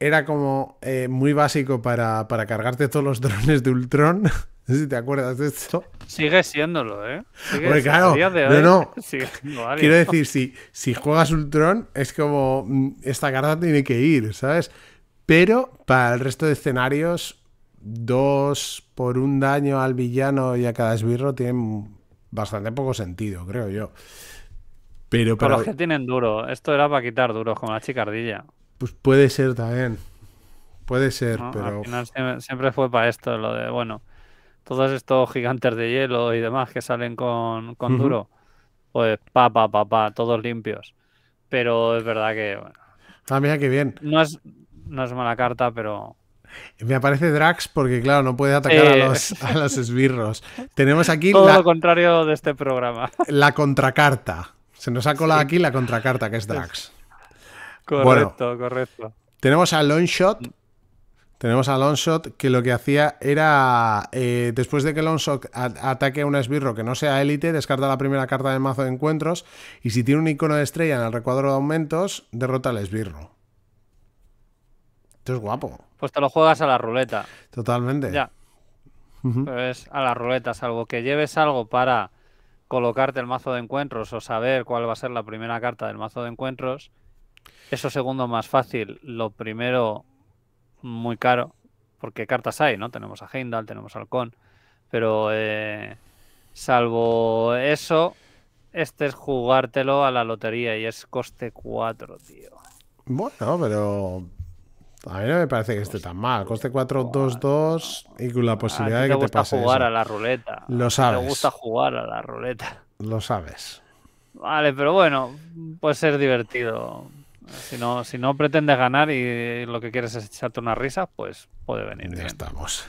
Speaker 1: era como eh, muy básico para, cargarte todos los drones de Ultron. No si te acuerdas de esto.
Speaker 2: Sigue siéndolo, ¿eh? Porque claro, no, no. Quiero decir,
Speaker 1: si, si juegas Ultron, es como mm, esta carta tiene que ir, ¿sabes? Pero para el resto de escenarios dos por un daño al villano y a cada esbirro tienen bastante poco sentido, creo yo. Pero para... los que
Speaker 2: tienen duro. Esto era para quitar duros, con la chicardilla.
Speaker 1: Pues puede ser también. Puede ser, pero. Al
Speaker 2: final siempre, fue para esto, lo de, bueno, todos estos gigantes de hielo y demás que salen con, con duro, pues pa, pa, pa, pa, todos limpios. Pero es verdad que.
Speaker 1: también ah, mira, bien. No es,
Speaker 2: no es mala carta, pero.
Speaker 1: Me aparece Drax porque, claro, no puede atacar a, eh. los, esbirros. Tenemos aquí. Todo lo
Speaker 2: contrario de este programa.
Speaker 1: La contracarta. Se nos ha colado aquí la contracarta, que es Drax.
Speaker 2: Correcto, correcto.
Speaker 1: Tenemos a Longshot. Tenemos a Longshot que lo que hacía era, eh, después de que Longshot ataque a un esbirro que no sea élite, descarta la primera carta del mazo de encuentros y si tiene un icono de estrella en el recuadro de aumentos, derrota al esbirro. Esto es guapo
Speaker 2: pues te lo juegas a la ruleta.
Speaker 1: Totalmente. Ya. Pero
Speaker 2: pues a la ruleta, salvo que lleves algo para colocarte el mazo de encuentros o saber cuál va a ser la primera carta del mazo de encuentros. Eso segundo más fácil, lo primero muy caro, porque cartas hay, ¿no? Tenemos a Heimdall, tenemos a Halcón, pero eh, salvo eso, este es jugártelo a la lotería y es coste 4, tío.
Speaker 1: Bueno, pero a mí no me parece que esté tan mal. Coste 4, 2, 2 y con la posibilidad de que te pase. Te gusta jugar a la ruleta. Lo sabes. Te gusta
Speaker 2: jugar a la ruleta.
Speaker 1: Lo sabes.
Speaker 2: Vale, pero bueno, puede ser divertido. Si no, si no pretendes ganar y lo que quieres es echarte una risa, pues puede venir. Ya estamos.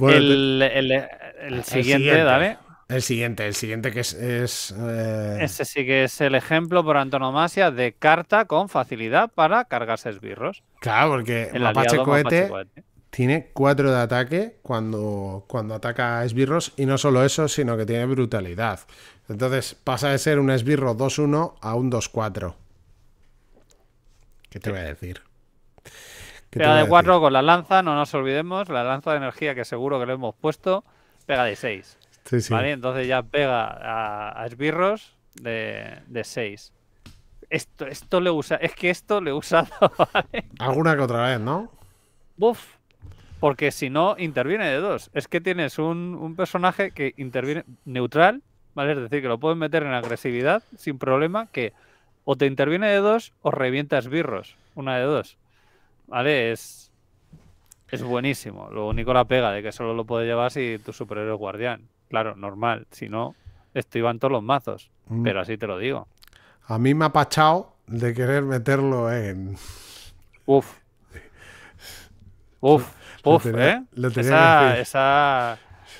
Speaker 2: el, el, el, ah, siguiente, dale.
Speaker 1: El siguiente, el siguiente que es... Eh, Ese
Speaker 2: sí que es el ejemplo por antonomasia de carta con facilidad para cargarse esbirros.
Speaker 1: Claro, porque el Apache cohete, tiene 4 de ataque cuando, cuando ataca a esbirros y no solo eso, sino que tiene brutalidad. Entonces pasa de ser un esbirro 2-1 a un 2-4. ¿Qué te voy a decir? Pega de
Speaker 2: 4 con la lanza, no nos olvidemos, la lanza de energía que seguro que le hemos puesto, pega de 6. Entonces ya pega a, esbirros de, de 6. Esto, esto le usa, es que esto le he usado. Alguna que otra vez, ¿no? Buf, porque si no, interviene de dos. Es que tienes un, personaje que interviene neutral, ¿vale? Es decir, que lo puedes meter en agresividad sin problema, que o te interviene de dos o revientas Esbirros Una de dos. ¿Vale? Es, es buenísimo. Lo único la pega de que solo lo puede llevar si tu superhéroe es guardián. Claro, normal. Si no, esto iban todos los mazos. Mm. Pero así te lo digo.
Speaker 1: A mí me ha pachado de querer meterlo en. Uf. Uf, uf, ¿eh? Esa,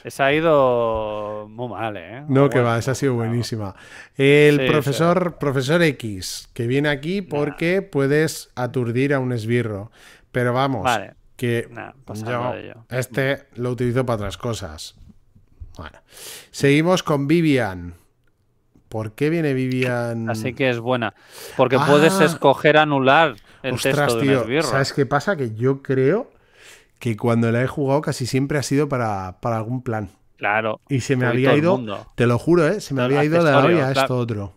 Speaker 2: esa, ha ido muy mal, ¿eh? No,
Speaker 1: que va, esa ha sido buenísima. El profesor, profesor X, que viene aquí porque puedes aturdir a un esbirro. Pero vamos, que este lo utilizo para otras cosas. Bueno. Seguimos con Vivian. ¿Por qué viene Vivian? Así que es buena. Porque ah. puedes escoger
Speaker 2: anular
Speaker 1: el ostras, texto ¿Sabes qué pasa? Que yo creo que cuando la he jugado casi siempre ha sido para, algún plan. Claro. Y se me había ido, te lo juro, ¿eh? se me había ido de la esto otro.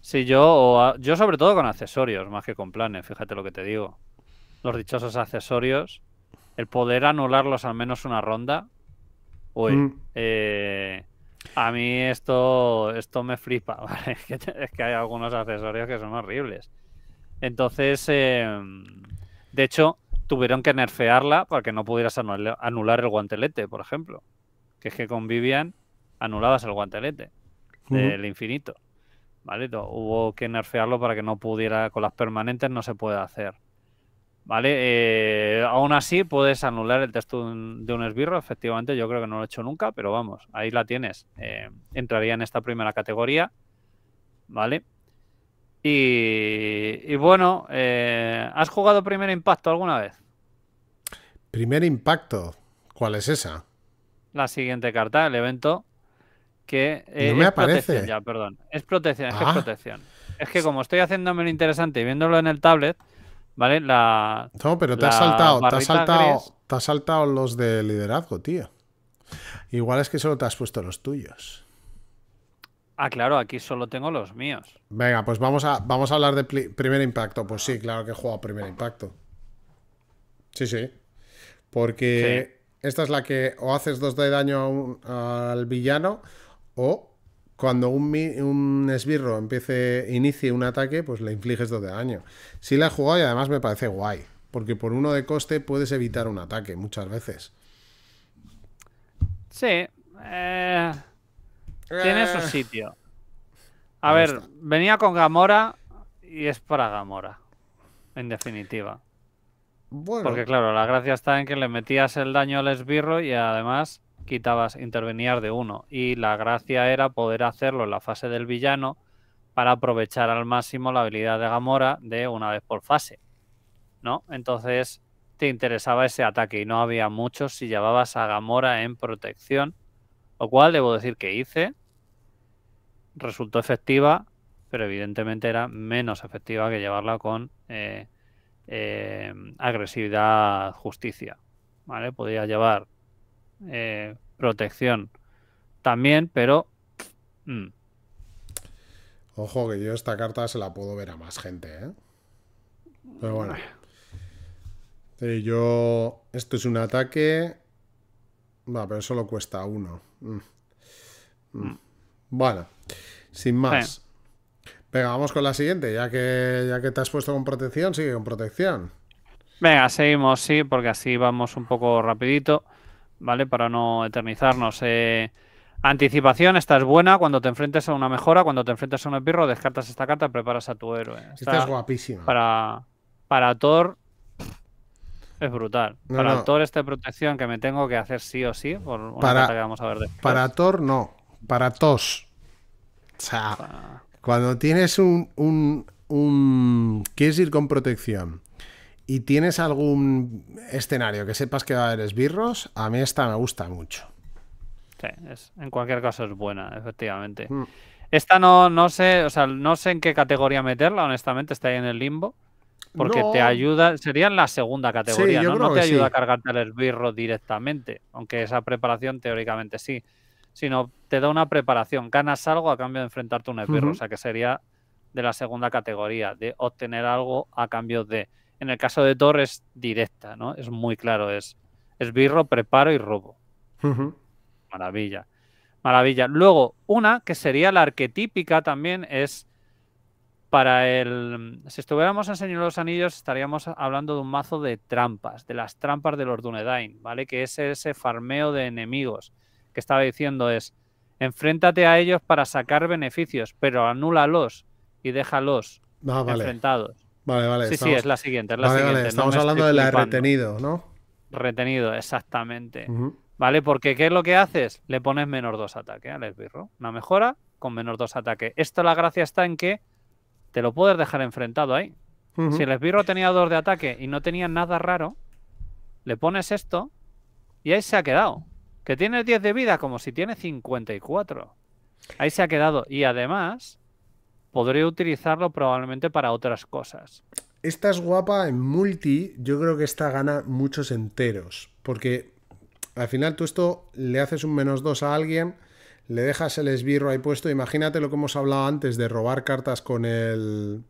Speaker 2: Sí, yo, yo sobre todo con accesorios, más que con planes, fíjate lo que te digo. Los dichosos accesorios, el poder anularlos al menos una ronda, Uy, mm. eh, a mí esto, esto me flipa, ¿vale? es, que, hay algunos accesorios que son horribles. Entonces, em, de hecho, tuvieron que nerfearla para que no pudieras anular el guantelete, por ejemplo. Que es que con Vivian anulabas el guantelete del infinito. ¿Vale? Hubo que nerfearlo para que no pudiera, con las permanentes no se puede hacer. ¿vale? Eh, aún así puedes anular el texto de un esbirro, efectivamente, yo creo que no lo he hecho nunca, pero vamos, ahí la tienes. Eh, entraría en esta primera categoría, ¿vale? Y, bueno, eh, ¿has jugado Primer Impacto
Speaker 1: alguna vez? Primer Impacto, ¿cuál es esa?
Speaker 2: La siguiente carta, el evento, que eh, no me aparece. ya, perdón. Es protección, es que es ah. protección. Es que como estoy haciéndome lo interesante y viéndolo en el tablet, ¿Vale? La, no, pero te has saltado, te has saltado,
Speaker 1: te has saltado los de liderazgo, tío. Igual es que solo te has puesto los tuyos.
Speaker 2: Ah, claro, aquí solo tengo los míos.
Speaker 1: Venga, pues vamos a, vamos a hablar de primer impacto. Pues sí, claro que he jugado primer impacto. Sí, sí. Porque esta es la que o haces dos de daño al villano o cuando un, un esbirro empiece, inicie un ataque, pues le infliges dos de daño. Si sí la he jugado y además me parece guay, porque por uno de coste puedes evitar un ataque muchas veces.
Speaker 2: Sí. Eh, tiene su eh. sitio. A ver, venía con Gamora y es para Gamora, en definitiva. Bueno. Porque claro, la gracia está en que le metías el daño al esbirro y además quitabas, intervenir de uno. Y la gracia era poder hacerlo en la fase del villano para aprovechar al máximo la habilidad de Gamora de una vez por fase. ¿No? Entonces te interesaba ese ataque y no había muchos si llevabas a Gamora en protección. Lo cual debo decir que hice. Resultó efectiva, pero evidentemente era menos efectiva que llevarla con eh, eh, agresividad justicia. ¿Vale? Podía llevar eh, protección también, pero...
Speaker 1: Mm. Ojo que yo esta carta se la puedo ver a más gente, ¿eh? Pero bueno. yo... Esto es un ataque... Va, pero solo cuesta uno. Mm. Mm. bueno, Sin más. Venga, vamos con la siguiente. Ya que, ya que te has puesto con protección, sigue con protección. Venga,
Speaker 2: seguimos, sí, porque así vamos un poco rapidito. ¿vale? Para no eternizarnos. Eh, anticipación, esta es buena. Cuando te enfrentes a una mejora, cuando te enfrentes a un epirro, descartas esta carta, preparas a tu héroe. Esta, es guapísima. Para, para Thor es brutal. para Thor esta protección que me tengo que hacer sí o sí por una para, que vamos a ver Para
Speaker 1: Thor no, para Tos. O sea, cuando tienes un, un, un... Quieres ir con protección ¿Y tienes algún escenario que sepas que va a haber esbirros? A mí esta me gusta mucho.
Speaker 2: Sí, es, en cualquier caso es buena, efectivamente. Mm. Esta no, no sé, o sea, no sé en qué categoría meterla, honestamente, está ahí en el limbo. Porque te ayuda, sería en la segunda categoría, ¿no? te ayuda a cargarte el esbirro directamente, aunque esa preparación teóricamente sí. Sino te da una preparación, ganas algo a cambio de enfrentarte a un esbirro, o sea que sería de la segunda categoría, de obtener algo a cambio de. En el caso de Thor es directa, ¿no? Es muy claro, es esbirro, preparo y robo. Maravilla. Maravilla. Luego, una que sería la arquetípica también es para el... Si estuviéramos en Señor los Anillos estaríamos hablando de un mazo de trampas, de las trampas de los Dunedain, ¿vale? Que es ese farmeo de enemigos que estaba diciendo es, enfréntate a ellos para sacar beneficios, pero anúlalos y déjalos ah, enfrentados. Vale, vale. Sí, sí, es la siguiente. Es la siguiente. estamos hablando de la retenido, ¿no? Retenido, exactamente. ¿Vale? Porque ¿qué es lo que haces? Le pones menos dos ataque al esbirro. Una mejora con menos dos ataque. Esto la gracia está en que te lo puedes dejar enfrentado ahí. Si el esbirro tenía dos de ataque y no tenía nada raro, le pones esto y ahí se ha quedado. Que tiene 10 de vida como si tiene 54. Ahí se ha quedado. Y además, podré utilizarlo probablemente para otras cosas.
Speaker 1: Esta es guapa en multi, yo creo que esta gana muchos enteros, porque al final tú esto le haces un menos 2 a alguien, le dejas el esbirro ahí puesto, imagínate lo que hemos hablado antes de robar cartas con el...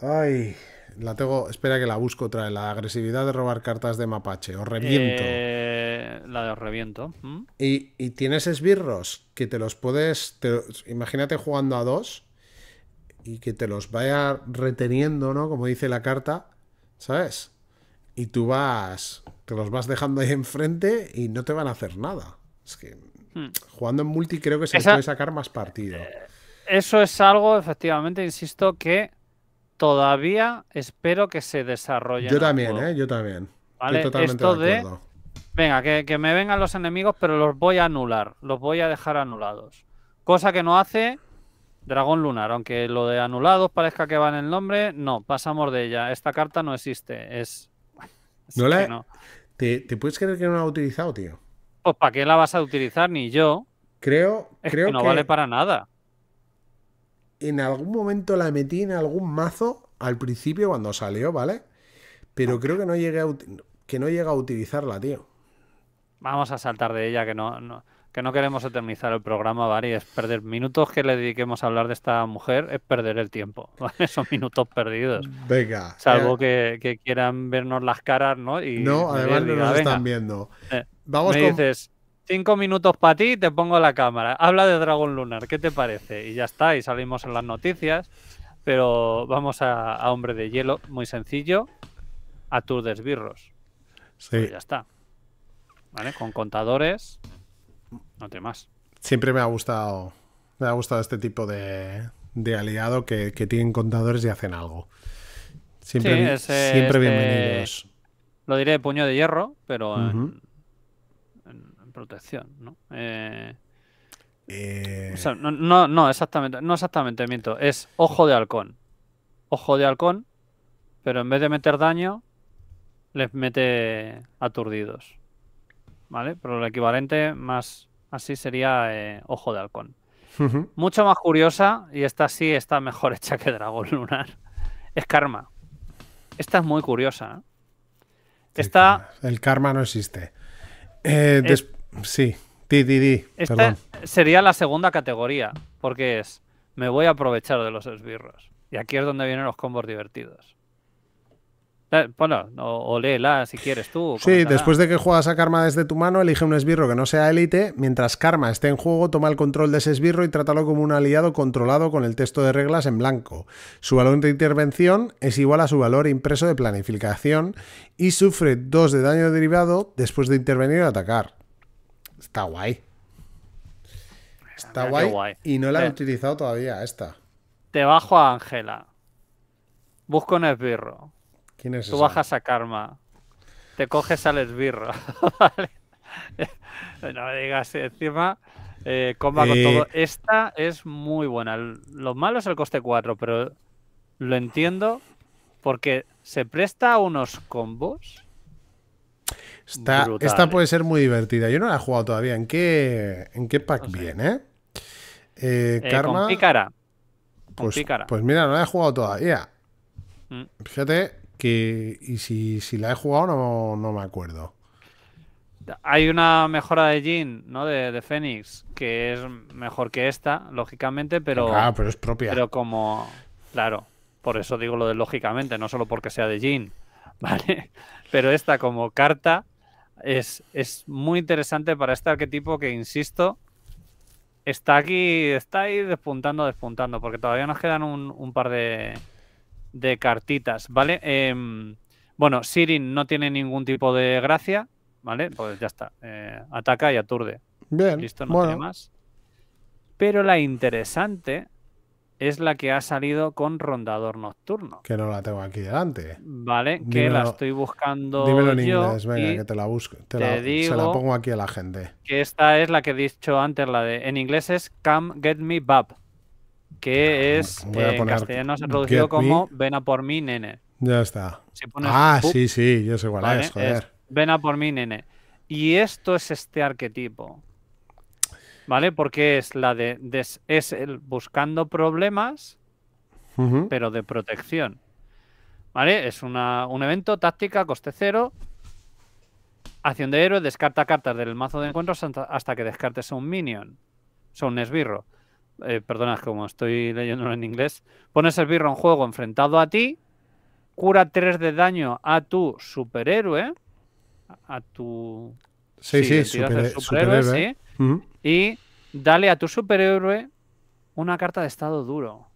Speaker 1: Ay, la tengo, espera que la busco otra vez. La agresividad de robar cartas de mapache. o reviento.
Speaker 2: Eh, la de reviento.
Speaker 1: Y, tienes esbirros que te los puedes. imagínate jugando a dos y que te los vaya reteniendo, ¿no? Como dice la carta, ¿sabes? Y tú vas. Te los vas dejando ahí enfrente y no te van a hacer nada. Es que. Hmm. Jugando en multi creo que se puede sacar más partido. Eh,
Speaker 2: eso es algo, efectivamente, insisto, que todavía espero que se desarrolle. Yo también, ¿eh?
Speaker 1: Yo también. ¿Vale? Esto de,
Speaker 2: venga, que, me vengan los enemigos, pero los voy a anular, los voy a dejar anulados. Cosa que no hace Dragón Lunar, aunque lo de anulados parezca que va en el nombre, no, pasamos de ella. Esta carta no existe,
Speaker 1: es... No la... No. ¿Te, puedes creer que no la ha utilizado, tío?
Speaker 2: Pues ¿para qué la vas a utilizar? Ni yo.
Speaker 1: Creo, creo que... No vale
Speaker 2: para nada
Speaker 1: en algún momento la metí en algún mazo al principio cuando salió, ¿vale? Pero creo que no llegué a, que no llega a utilizarla, tío.
Speaker 2: Vamos a saltar de ella, que no, que no queremos eternizar el programa, ¿vale? es perder minutos que le dediquemos a hablar de esta mujer, es perder el tiempo, ¿vale? Son minutos perdidos. Venga. Salvo que, quieran vernos las caras, ¿no? Y no, además no nos están viendo. Eh, Vamos con... Cinco minutos para ti, te pongo la cámara. Habla de Dragon Lunar, ¿qué te parece? Y ya está, y salimos en las noticias. Pero vamos a, Hombre de Hielo, muy sencillo, a Tour Desbirros Sí. Pues ya está. ¿Vale? Con contadores, no temas más.
Speaker 1: Siempre me ha gustado, me ha gustado este tipo de, aliado que, tienen contadores y hacen algo. Siempre, siempre este, bienvenidos.
Speaker 2: Lo diré de puño de hierro, pero protección, eh, eh, ¿no? no, no, exactamente, no exactamente, miento. Es ojo de halcón. Ojo de halcón, pero en vez de meter daño, les mete aturdidos. ¿Vale? Pero el equivalente más así sería eh, ojo de halcón. Mucho más curiosa, y esta sí está mejor hecha que Dragón Lunar, es Karma. Esta es muy curiosa. está
Speaker 1: El karma no existe. después Sí, di, di, Esta
Speaker 2: sería la segunda categoría, porque es, me voy a aprovechar de los esbirros. Y aquí es donde vienen los combos divertidos. Eh, bueno, o, léela si quieres tú. Sí, después de que
Speaker 1: juegas a Karma desde tu mano, elige un esbirro que no sea élite. Mientras Karma esté en juego, toma el control de ese esbirro y trátalo como un aliado controlado con el texto de reglas en blanco. Su valor de intervención es igual a su valor impreso de planificación y sufre 2 de daño derivado después de intervenir y atacar está guay. Está guay, Y no la he utilizado todavía esta.
Speaker 2: Te bajo a Ángela. Busco un esbirro. ¿Quién es Tú bajas a Karma. Te coges al esbirro. vale. No digas encima. Eh, comba con todo. Eh. Esta es muy buena. Lo malo es el coste 4, pero lo entiendo porque se presta a unos combos esta eh.
Speaker 1: puede ser muy divertida. Yo no la he jugado todavía. ¿En qué, en qué pack viene? Eh, eh Karma. Pues, pícara. pues, mira, no la he jugado todavía. Mm. Fíjate que. Y si, la he jugado, no, me acuerdo.
Speaker 2: Hay una mejora de Jin, ¿no? De, de Fénix, que es mejor que esta, lógicamente, pero. Claro, ah, pero es propia. Pero como. Claro, por eso digo lo de lógicamente, no solo porque sea de Jin, ¿vale? Pero esta como carta es, muy interesante para este arquetipo que, insisto, está aquí, está ahí despuntando, despuntando, porque todavía nos quedan un, par de, cartitas, ¿vale? Em, bueno, Sirin no tiene ningún tipo de gracia, ¿vale? Pues ya está, eh, ataca y aturde. Bien, listo, no tiene más. Pero la interesante es la que ha salido con Rondador Nocturno.
Speaker 1: Que no la tengo aquí delante.
Speaker 2: Vale, que la estoy buscando. Dímelo en inglés, venga, que te la busco. Te la, pongo
Speaker 1: aquí a la gente.
Speaker 2: Que esta es la que he dicho antes, la de. En inglés es Come Get Me Bab. Que es. Eh, en castellano se ha traducido como Ven a por mí, nene.
Speaker 1: Ya está. ah, sí, sí, yo sé cuál es, joder.
Speaker 2: Ven a por mí, nene. Y esto es este arquetipo. ¿Vale? Porque es la de. es el buscando problemas, pero de protección. ¿Vale? Es una, un evento, táctica, coste cero. Acción de héroe, descarta cartas del mazo de encuentros hasta, que descartes un minion. O sea, un esbirro. Eh, perdona, como estoy leyéndolo en inglés. Pones el esbirro en juego enfrentado a ti. Cura 3 de daño a tu superhéroe. A tu. Sí, sí, superhéroe, Sí. ¿eh? Y dale a tu superhéroe una carta de estado duro.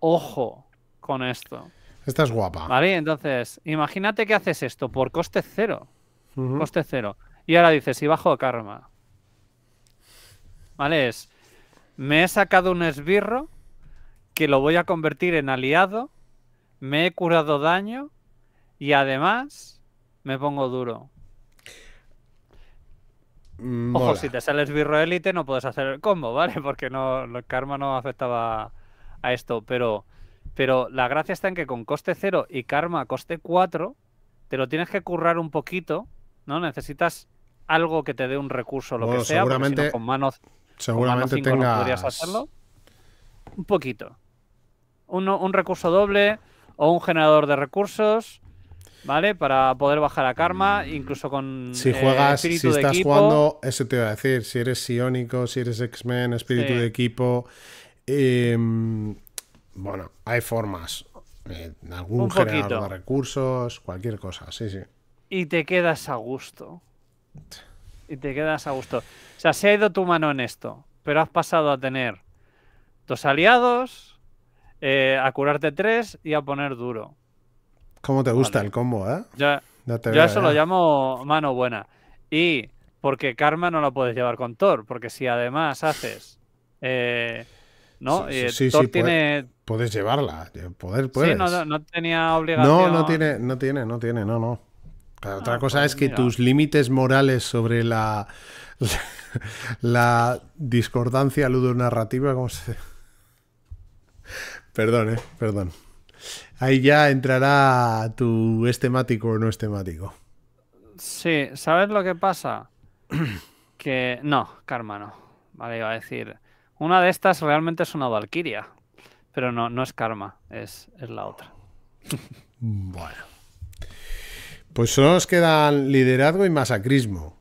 Speaker 2: Ojo con esto.
Speaker 1: Esta es guapa.
Speaker 2: Vale, entonces, imagínate que haces esto por coste cero. Coste cero. Y ahora dices, si bajo karma. Vale, es. Me he sacado un esbirro que lo voy a convertir en aliado. Me he curado daño. Y además, me pongo duro. Mm, Ojo, si te sales birro élite no puedes hacer el combo, ¿vale? Porque no, el karma no afectaba a esto, pero, pero la gracia está en que con coste 0 y karma coste 4, te lo tienes que currar un poquito, ¿no? Necesitas algo que te dé un recurso, lo que sea, seguramente, porque con manos seguramente podrías hacerlo. Un poquito. un recurso doble o un generador de recursos ¿vale? Para poder bajar a Karma, incluso con si eh, juegas, si estás jugando,
Speaker 1: eso te iba a decir, si eres Sionico, si eres X-Men, espíritu de equipo, em, bueno, hay formas, eh, En algún generador de recursos, cualquier cosa, sí, sí.
Speaker 2: Y te quedas a gusto. Y te quedas a gusto. O sea, se ha ido tu mano en esto, pero has pasado a tener dos aliados, eh, a curarte tres y a poner duro.
Speaker 1: ¿Cómo te gusta el combo, eh?
Speaker 2: Ya, yo eso lo eh. llamo mano buena. Y porque karma no lo puedes llevar con Thor, porque si además haces... Eh, ¿No? Sí, eh, sí, tiene...
Speaker 1: Puedes llevarla, poder puedes. Sí, no,
Speaker 2: no, tenía obligación. No, no
Speaker 1: tiene, no tiene, no tiene, no, no. otra ah, cosa pues es que tus límites morales sobre la, la, discordancia ludonarrativa, ¿cómo se... Perdón, eh, perdón ahí ya entrará tu es temático o no es temático.
Speaker 2: Sí, ¿sabes lo que pasa? que no, Karma no. Vale, iba a decir. Una de estas realmente es una Valkyria, pero no, no es Karma, es, la otra.
Speaker 1: bueno. Pues solo nos quedan liderazgo y masacrismo.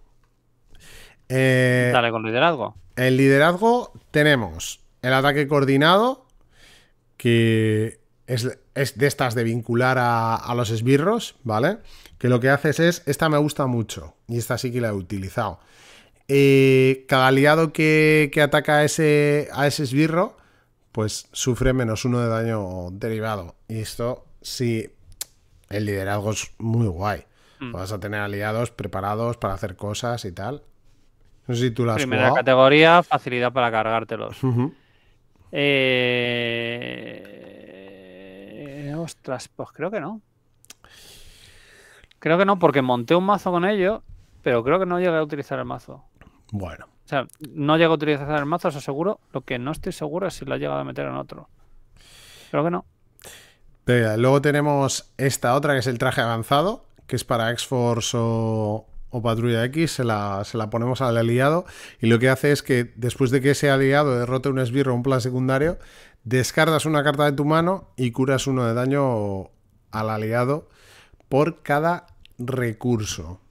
Speaker 1: Eh, Dale
Speaker 2: con liderazgo.
Speaker 1: El liderazgo tenemos el ataque coordinado, que es es de estas de vincular a, los esbirros, ¿vale? Que lo que haces es, esta me gusta mucho y esta sí que la he utilizado. cada aliado que, ataca a ese, a ese esbirro, pues sufre menos uno de daño derivado. Y esto sí, el liderazgo es muy guay. Mm. Vas a tener aliados preparados para hacer cosas y tal. No sé si tú las Primera
Speaker 2: categoría, facilidad para cargártelos. eh ostras, pues creo que no. Creo que no, porque monté un mazo con ello pero creo que no llegué a utilizar el mazo. Bueno. O sea, no llega a utilizar el mazo, eso seguro. Lo que no estoy seguro es si lo ha llegado a meter en otro.
Speaker 1: Creo que no. luego tenemos esta otra que es el traje avanzado, que es para X-Force o, Patrulla X. Se la, se la, ponemos al aliado y lo que hace es que después de que ese aliado derrote un esbirro o un plan secundario, Descartas una carta de tu mano y curas uno de daño al aliado por cada recurso.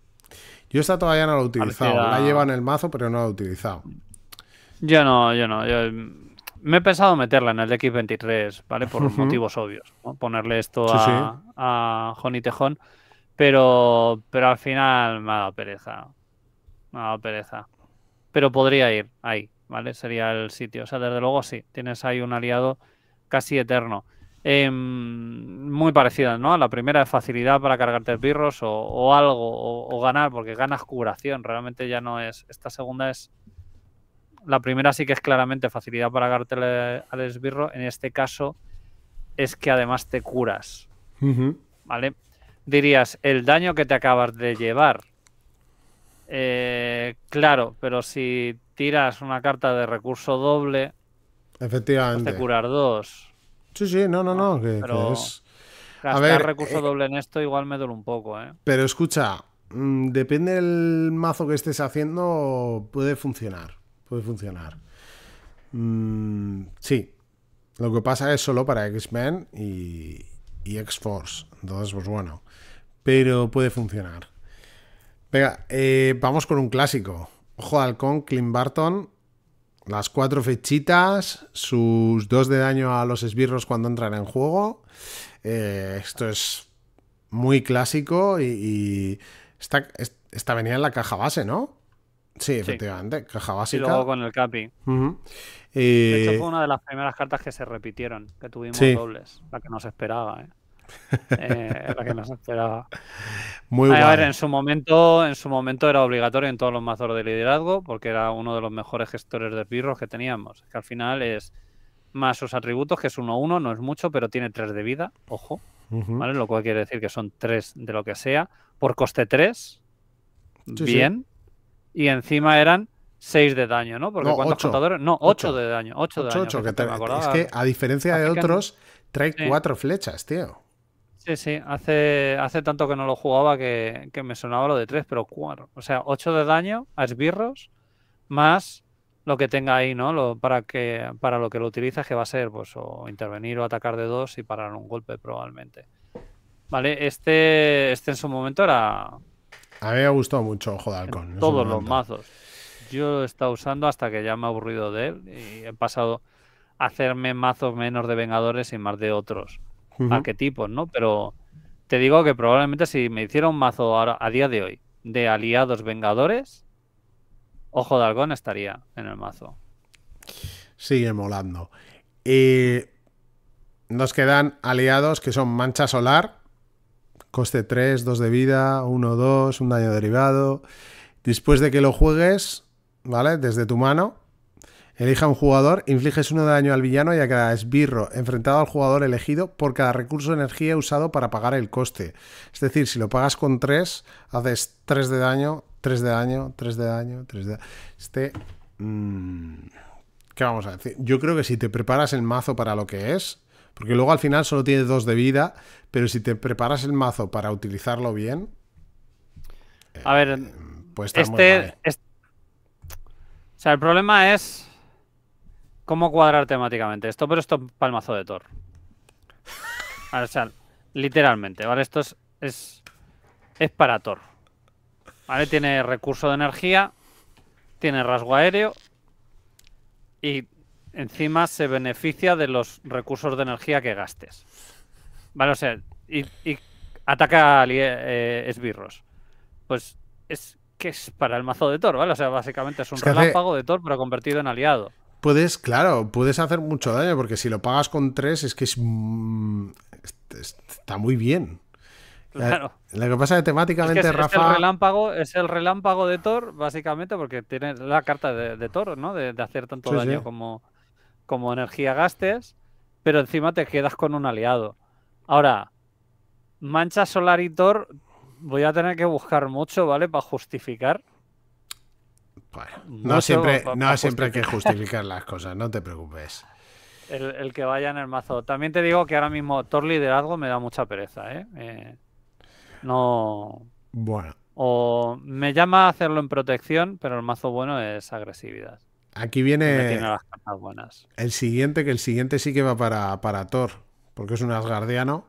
Speaker 1: Yo esta todavía no la he utilizado. La lleva en el mazo, pero no la he utilizado.
Speaker 2: Yo no, yo no. Em, me he pensado meterla en el x 23 ¿vale? Por motivos obvios. Ponerle esto a, Jon y Tejón. Pero, pero al final me ha dado pereza. Me ha dado pereza. Pero podría ir ahí. ¿vale? Sería el sitio. O sea, desde luego sí, tienes ahí un aliado casi eterno. Em, muy parecida, ¿no? A la primera, es facilidad para cargarte esbirros o, algo, o, ganar, porque ganas curación, realmente ya no es. Esta segunda es. La primera sí que es claramente facilidad para cargarte al esbirro. En este caso, es que además te curas. ¿Vale? Dirías, el daño que te acabas de llevar eh, claro, pero si tiras una carta de recurso doble,
Speaker 1: pues efectivamente.
Speaker 2: curar dos.
Speaker 1: Sí, sí, no, no, no. a ver, recurso
Speaker 2: eh, doble en esto igual me duele un poco, ¿eh?
Speaker 1: Pero escucha, mm, depende del mazo que estés haciendo, puede funcionar. Puede funcionar. Mm, sí. Lo que pasa es solo para X-Men y X-Force. Entonces, pues bueno. Pero puede funcionar. Venga, eh, vamos con un clásico. Ojo de halcón, Clint Barton. Las cuatro fechitas, sus dos de daño a los esbirros cuando entran en juego. Eh, esto es muy clásico y, y esta, venía en la caja base, ¿no? Sí, efectivamente, caja básica. Y luego con el Capi. De hecho, eh, fue
Speaker 2: una de las primeras cartas que se repitieron, que tuvimos dobles, la que nos esperaba. ¿eh? Eh, esperaba. Muy A ver, en su momento, en su momento era obligatorio en todos los mazos de liderazgo, porque era uno de los mejores gestores de pirros que teníamos. Que al final es más sus atributos, que es 1-1, no es mucho, pero tiene tres de vida, ojo. ¿Vale? Lo cual quiere decir que son tres de lo que sea. Por coste 3. bien. Y encima eran 6 de daño, ¿no? Porque ¿cuántos No, 8 de daño. 8 de daño. que es que
Speaker 1: a diferencia de otros, trae 4 flechas, tío.
Speaker 2: Sí, sí, hace, hace tanto que no lo jugaba que, me sonaba lo de 3, pero 4. O sea, 8 de daño a esbirros, más lo que tenga ahí, ¿no? Lo, para, que, para lo que lo utiliza que va a ser, pues, o intervenir o atacar de 2 y parar un golpe, probablemente. Vale, este, este en su momento era.
Speaker 1: A mí me gustado mucho Ojo con Todos los
Speaker 2: mazos. Yo lo he estado usando hasta que ya me he aburrido de él y he pasado a hacerme mazos menos de Vengadores y más de otros. ¿A qué arquetipos, ¿no? Pero te digo que probablemente si me hiciera un mazo a, a día de hoy de aliados vengadores, Ojo de Algón estaría en el mazo.
Speaker 1: Sigue molando. Y eh, nos quedan aliados que son Mancha Solar, coste 3, 2 de vida, 1, 2, un daño derivado. Después de que lo juegues, ¿vale? Desde tu mano, Elija un jugador, infliges uno de daño al villano y a cada esbirro enfrentado al jugador elegido por cada recurso de energía usado para pagar el coste. Es decir, si lo pagas con 3, haces 3 de daño, 3 de daño, 3 de daño, 3 de daño. Este... Mm, ¿Qué vamos a decir? Yo creo que si te preparas el mazo para lo que es, porque luego al final solo tiene 2 de vida, pero si te preparas el mazo para utilizarlo bien...
Speaker 2: A ver, eh, pues este...
Speaker 1: O
Speaker 2: sea, el problema es ¿Cómo cuadrar temáticamente esto? Pero esto palmazo de Thor. o sea, literalmente, ¿vale? Esto es, es, para Thor. ¿Vale? Tiene recurso de energía, tiene rasgo aéreo y encima se beneficia de los recursos de energía que gastes. Vale, o sea, y, ataca eh, eh, esbirros. Pues es que es para el mazo de Thor, ¿vale? O sea, básicamente es un relámpago de Thor, pero convertido en aliado
Speaker 1: puedes, claro, puedes hacer mucho daño, porque si lo pagas con tres es que es, mm, está muy bien. Claro. Lo que pasa es que temáticamente, es Rafa. Es el,
Speaker 2: relámpago, es el relámpago de Thor, básicamente, porque tiene la carta de, Thor, ¿no? De, hacer tanto daño Como, como energía gastes, pero encima te quedas con un aliado. Ahora, Mancha Solar y Thor, voy a tener que buscar mucho, ¿vale? Para justificar no, siempre, siempre
Speaker 1: hay que justificar las cosas, no te preocupes.
Speaker 2: El, que vaya en el mazo. También te digo que ahora mismo Thor liderazgo me da mucha pereza, ¿eh? Eh, no. Bueno. O me llama a hacerlo en protección, pero el mazo bueno es agresividad.
Speaker 1: Aquí viene buenas. el siguiente, que el siguiente sí que va para, para Thor, porque es un asgardiano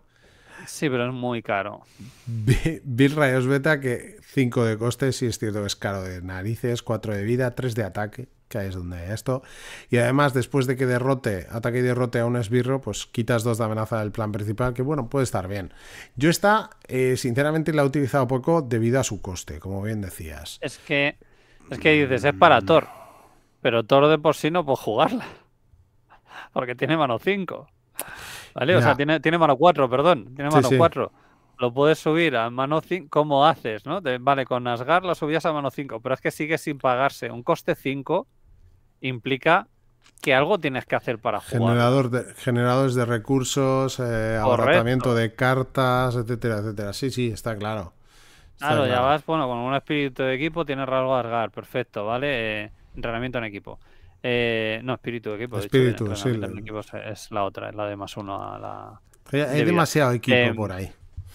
Speaker 2: Sí, pero es muy caro.
Speaker 1: Bill Rayos Beta, que 5 de coste, sí es cierto que es caro de narices, 4 de vida, 3 de ataque, que ahí es donde hay esto. Y además, después de que derrote, ataque y derrote a un esbirro, pues quitas 2 de amenaza del plan principal, que bueno, puede estar bien. Yo esta, eh, sinceramente, la he utilizado poco debido a su coste, como bien decías.
Speaker 2: Es que, es que dices, es para mm. Thor, pero Thor de por sí no puedo jugarla, porque tiene mano 5. ¿Vale? O sea, tiene, tiene mano 4, perdón. Tiene mano Lo puedes subir a mano 5. ¿Cómo haces? ¿no? vale, con Asgard lo subías a mano 5, pero es que sigue sin pagarse. Un coste 5 implica que algo tienes que hacer para jugar.
Speaker 1: generadores de recursos, eh, de cartas, etcétera, etcétera. Sí, sí, está claro.
Speaker 2: claro, ya vas, bueno, con un espíritu de equipo tienes rasgo asgar perfecto, ¿vale? Eh, entrenamiento en equipo. Eh, no, espíritu de equipo. es la otra, es la de más uno a la. Hay, demasiado equipo eh, por ahí.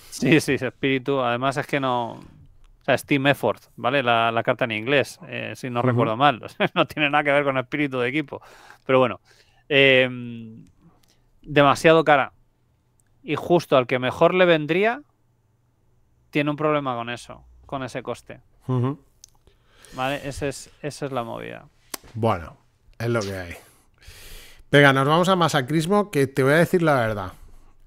Speaker 2: Sí, sí, espíritu. Además es que no. O sea, es Effort, ¿vale? La, carta en inglés, eh, si no recuerdo mal. no tiene nada que ver con espíritu de equipo. Pero bueno. Em, demasiado cara. Y justo al que mejor le vendría, tiene un problema con eso, con ese coste. ¿Vale? es, esa es la
Speaker 1: movida. Bueno, es lo que hay. Venga, nos vamos a masacrismo, que te voy a decir la verdad.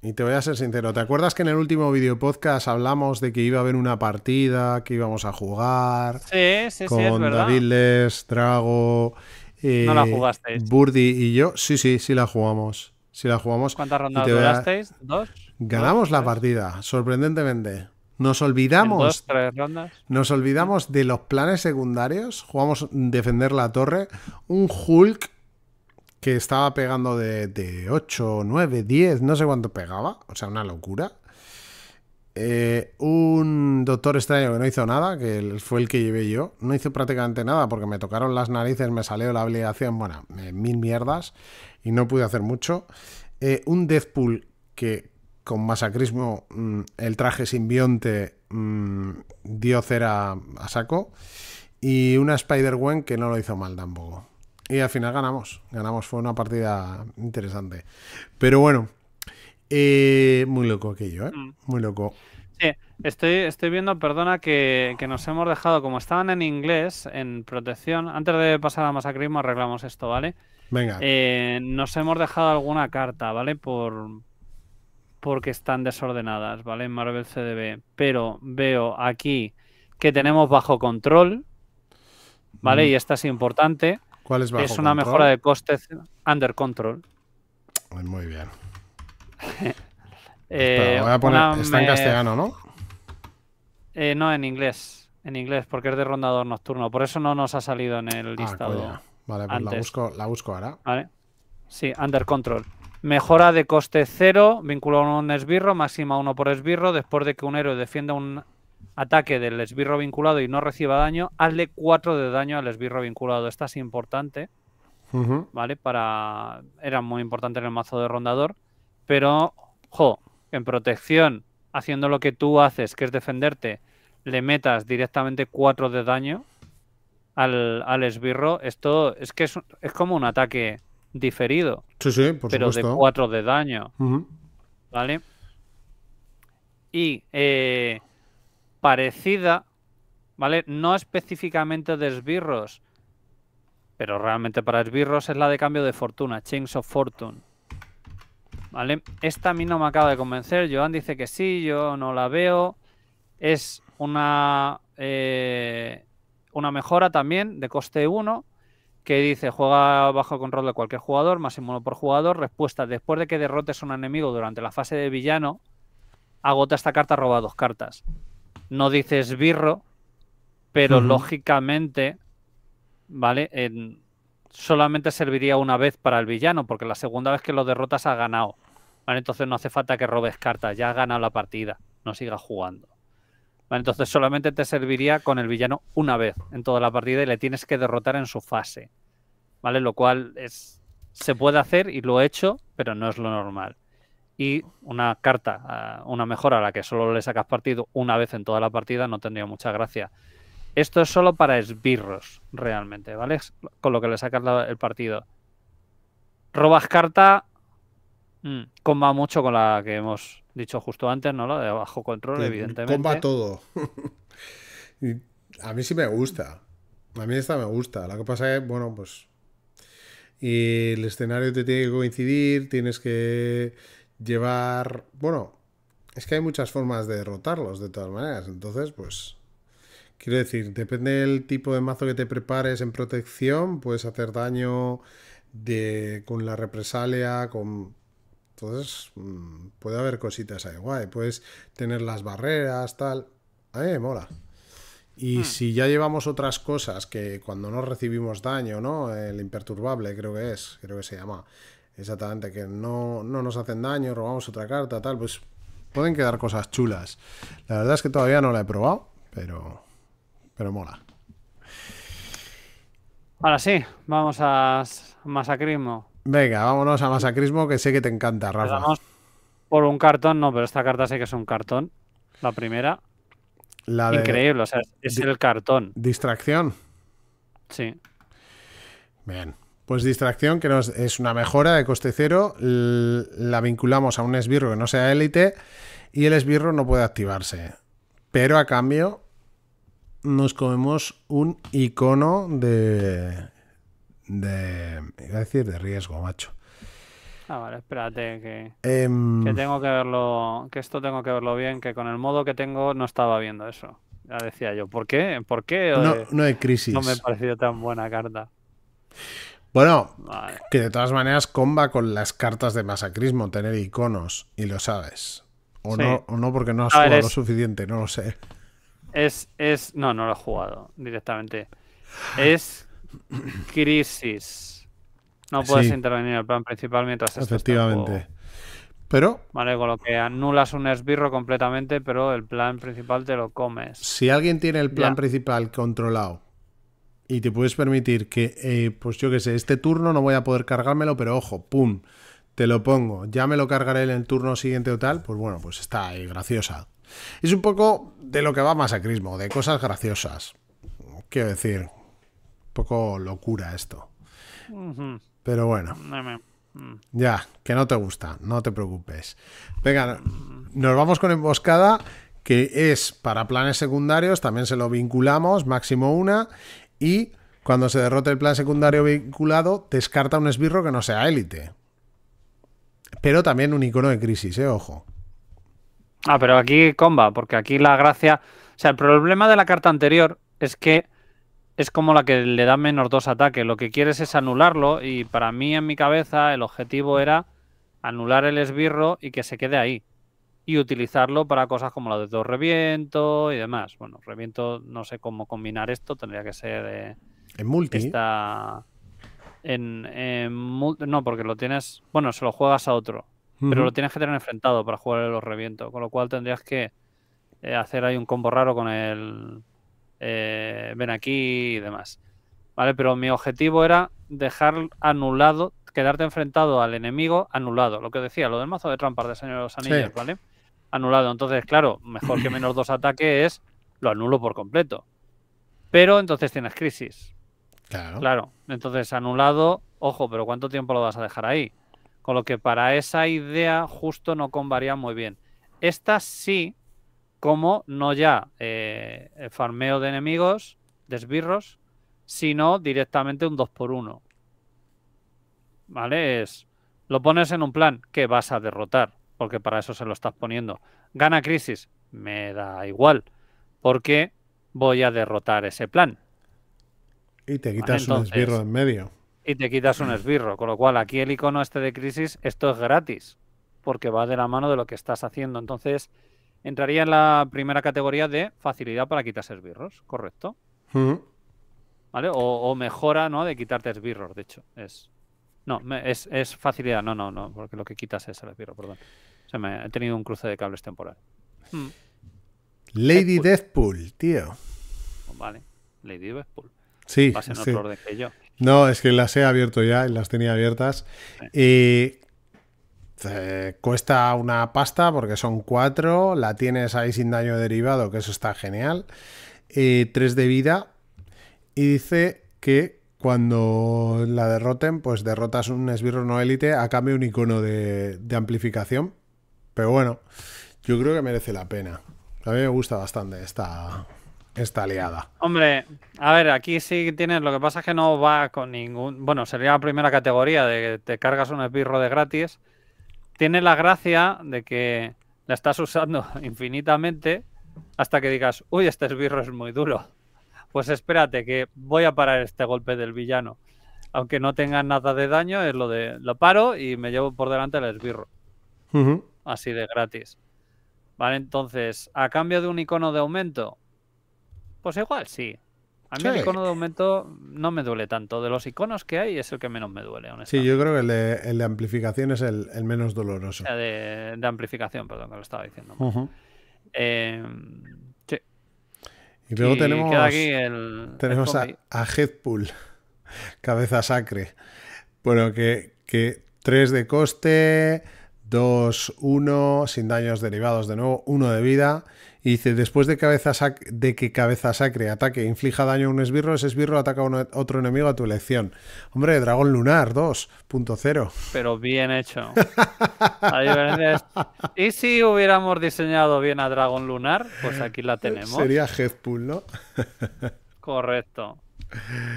Speaker 1: Y te voy a ser sincero. ¿Te acuerdas que en el último video podcast hablamos de que iba a haber una partida, que íbamos a jugar? Sí, sí, con sí, es David Les, Drago. Eh, no la jugasteis. Burdi y yo. Sí, sí, sí la jugamos. la jugamos. ¿Cuántas rondas jugasteis? ¿Dos? Ganamos la partida, sorprendentemente. Nos olvidamos. Nos olvidamos de los planes secundarios. Jugamos defender la torre. Un Hulk que estaba pegando de, 8, 9, 10, no sé cuánto pegaba. O sea, una locura. Eh, un doctor extraño que no hizo nada, que fue el que llevé yo, no hizo prácticamente nada porque me tocaron las narices, me salió la obligación, bueno, eh, mil mierdas y no pude hacer mucho. Eh, un Deathpool que con masacrismo, mm, el traje simbionte mm, dio cera a saco y una Spider-Gwen que no lo hizo mal tampoco. Y al final ganamos, ganamos, fue una partida interesante. Pero bueno, eh, muy loco aquello, ¿eh? Mm. Muy loco.
Speaker 2: Sí, estoy, estoy viendo, perdona, que, nos hemos dejado, como estaban en inglés, en protección, antes de pasar a masacrismo arreglamos esto, ¿vale? Venga. Eh, nos hemos dejado alguna carta, ¿vale? Por, porque están desordenadas, ¿vale? En Marvel CDB. Pero veo aquí que tenemos bajo control, ¿vale? Y esta es importante. ¿Cuál es bajo Es una mejora de coste under control. Muy bien. Eh, está en castellano, ¿no? Eh, no, en inglés. En inglés, porque es de rondador nocturno. Por eso no nos ha salido en el ah, listado. vale, pues La, busco, ahora. ¿Vale? Sí, under control. Mejora de coste cero, vinculado a un esbirro, máxima uno por esbirro. Después de que un héroe defienda un ataque del esbirro vinculado y no reciba daño, hazle cuatro de daño al esbirro vinculado. Esta es importante. ¿Vale? Para... Era muy importante en el mazo de rondador. Pero, jo, en protección, haciendo lo que tú haces, que es defenderte, le metas directamente cuatro de daño al, esbirro. Esto es que es como un ataque diferido. pero de 4 de daño. ¿Vale? Y eh, parecida, ¿vale? No específicamente de esbirros, pero realmente para esbirros es la de cambio de fortuna, Chains of Fortune. ¿Vale? Esta a mí no me acaba de convencer. Joan dice que sí, yo no la veo. Es una, eh, una mejora también de coste 1 que dice juega bajo control de cualquier jugador, máximo uno por jugador, respuesta, después de que derrotes a un enemigo durante la fase de villano, agota esta carta, roba dos cartas. No dices birro, pero lógicamente, ¿vale? solamente serviría una vez para el villano, porque la segunda vez que lo derrotas ha ganado. Entonces no hace falta que robes cartas, ya ha ganado la partida, no sigas jugando entonces solamente te serviría con el villano una vez en toda la partida y le tienes que derrotar en su fase. ¿Vale? Lo cual es, se puede hacer y lo he hecho, pero no es lo normal. Y una carta, una mejora a la que solo le sacas partido una vez en toda la partida no tendría mucha gracia. Esto es solo para esbirros, realmente, ¿vale? Con lo que le sacas el partido. Robas carta, mm, comba mucho con la que hemos dicho justo antes, ¿no? La de bajo control, evidentemente. Comba todo.
Speaker 1: a mí sí me gusta. A mí esta me gusta. Lo que pasa es, bueno, pues. Y el escenario te tiene que coincidir, tienes que llevar. Bueno, es que hay muchas formas de derrotarlos, de todas maneras. Entonces, pues. Quiero decir, depende del tipo de mazo que te prepares en protección, puedes hacer daño de, con la represalia, con entonces, mm, puede haber cositas ahí guay. Puedes tener las barreras, tal. A mola. Y hmm. si ya llevamos otras cosas que cuando no recibimos daño, ¿no? El imperturbable creo que es, creo que se llama. Exactamente, que no, no nos hacen daño, robamos otra carta, tal, pues pueden quedar cosas chulas. La verdad es que todavía no la he probado, pero, pero mola.
Speaker 2: Ahora sí, vamos a masacrismo.
Speaker 1: Venga, vámonos a masacrismo, que sé que te encanta, Rafa.
Speaker 2: por un cartón, no, pero esta carta sé que es un cartón. La primera.
Speaker 1: La Increíble,
Speaker 2: o sea, es el cartón. Distracción. Sí.
Speaker 1: Bien. Pues distracción, que nos, es una mejora de coste cero. La vinculamos a un esbirro que no sea élite. Y el esbirro no puede activarse. Pero a cambio, nos comemos un icono de de. a decir de riesgo, macho.
Speaker 2: Ah, vale, espérate, que, em, que tengo que verlo, que esto tengo que verlo bien, que con el modo que tengo no estaba viendo eso. Ya decía yo, ¿por qué? ¿Por qué? No, eh, hay crisis. No me ha parecido tan buena carta.
Speaker 1: Bueno, que de todas maneras comba con las cartas de masacrismo, tener iconos, y lo sabes. O, no, o no, porque no has jugado lo suficiente, no lo sé.
Speaker 2: Es, es, no, no lo he jugado directamente. Es crisis. No puedes intervenir en el plan principal mientras Efectivamente. pero. Vale, con lo que anulas un esbirro completamente, pero el plan principal te lo comes. Si alguien tiene el plan
Speaker 1: principal controlado y te puedes permitir que, eh, pues yo qué sé, este turno no voy a poder cargármelo, pero ojo, pum, te lo pongo, ya me lo cargaré en el turno siguiente o tal, pues bueno, pues está ahí, graciosa. Es un poco de lo que va masacrismo, de cosas graciosas. Quiero decir, poco locura esto. Pero bueno. Mm, mm, mm. Ya, que no te gusta, no te preocupes. Venga, nos vamos con Emboscada, que es para planes secundarios, también se lo vinculamos, máximo una, y cuando se derrote el plan secundario vinculado, descarta un esbirro que no sea élite. Pero también un icono de crisis, eh, ojo.
Speaker 2: Ah, pero aquí comba, porque aquí la gracia... O sea, el problema de la carta anterior es que es como la que le da menos dos ataques. Lo que quieres es anularlo y para mí en mi cabeza el objetivo era anular el esbirro y que se quede ahí. Y utilizarlo para cosas como la de dos revientos y demás. Bueno, reviento, no sé cómo combinar esto, tendría que ser... Eh, en multi. En, no, porque lo tienes... Bueno, se lo juegas a otro. Pero lo tienes que tener enfrentado para jugar los reviento. Con lo cual tendrías que eh, hacer ahí un combo raro con el eh, ven aquí y demás. ¿Vale? Pero mi objetivo era dejar anulado, quedarte enfrentado al enemigo anulado. Lo que decía, lo del mazo de trampas de Señor de los Anillos, ¿vale? Anulado. Entonces, claro, mejor que menos dos ataques es lo anulo por completo. Pero entonces tienes crisis. Claro. Claro. Entonces, anulado, ojo, pero ¿cuánto tiempo lo vas a dejar ahí? Con lo que para esa idea justo no convaría muy bien. Esta sí, como no ya eh, farmeo de enemigos, de esbirros, sino directamente un 2x1. ¿Vale? Es, lo pones en un plan que vas a derrotar, porque para eso se lo estás poniendo. Gana crisis, me da igual, porque voy a derrotar ese plan.
Speaker 1: Y te quitas un esbirro en medio.
Speaker 2: Y te quitas un esbirro, con lo cual aquí el icono este de crisis, esto es gratis, porque va de la mano de lo que estás haciendo. Entonces, entraría en la primera categoría de facilidad para quitarse esbirros, ¿correcto? ¿Vale? O, mejora, ¿no? De quitarte esbirros, de hecho. Es. No, es, facilidad, no, no, no, porque lo que quitas es el esbirro, perdón. O sea, me he tenido un cruce de cables temporal.
Speaker 1: Hmm. Lady Deathpool. tío.
Speaker 2: vale, Lady Deadpool. Sí, sí.
Speaker 1: No, es que las he abierto ya, las tenía abiertas. Y... Eh, cuesta una pasta porque son cuatro, la tienes ahí sin daño derivado, que eso está genial, tres de vida, y dice que cuando la derroten, pues derrotas un esbirro no élite a cambio un icono de, amplificación, pero bueno, yo creo que merece la pena. A mí me gusta bastante esta, esta aliada.
Speaker 2: Hombre, a ver, aquí sí tienes, lo que pasa es que no va con ningún, bueno, sería la primera categoría de que te cargas un esbirro de gratis tiene la gracia de que la estás usando infinitamente hasta que digas, uy, este esbirro es muy duro. Pues espérate, que voy a parar este golpe del villano. Aunque no tenga nada de daño, es lo de lo paro y me llevo por delante el esbirro. Así de gratis. Vale, entonces, a cambio de un icono de aumento, pues igual sí. A mí el icono de aumento no me duele tanto. De los iconos que hay es el que menos me duele, honestamente.
Speaker 1: Sí, yo creo que el de, amplificación es el, menos doloroso.
Speaker 2: de, amplificación, perdón, que lo estaba diciendo. Em, sí.
Speaker 1: Y luego tenemos, tenemos a, Headpool, cabeza sacre. Bueno, que, que 3 de coste, 2, 1, sin daños derivados de nuevo, 1 de vida y dice, después de, cabeza de que cabeza sacre ataque e inflija daño a un esbirro, ese esbirro ataca a otro enemigo a tu elección. Hombre, Dragón Lunar 2.0.
Speaker 2: Pero bien hecho. ¿Y si hubiéramos diseñado bien a Dragón Lunar? Pues aquí la tenemos. Sería
Speaker 1: Headpool, ¿no?
Speaker 2: Correcto.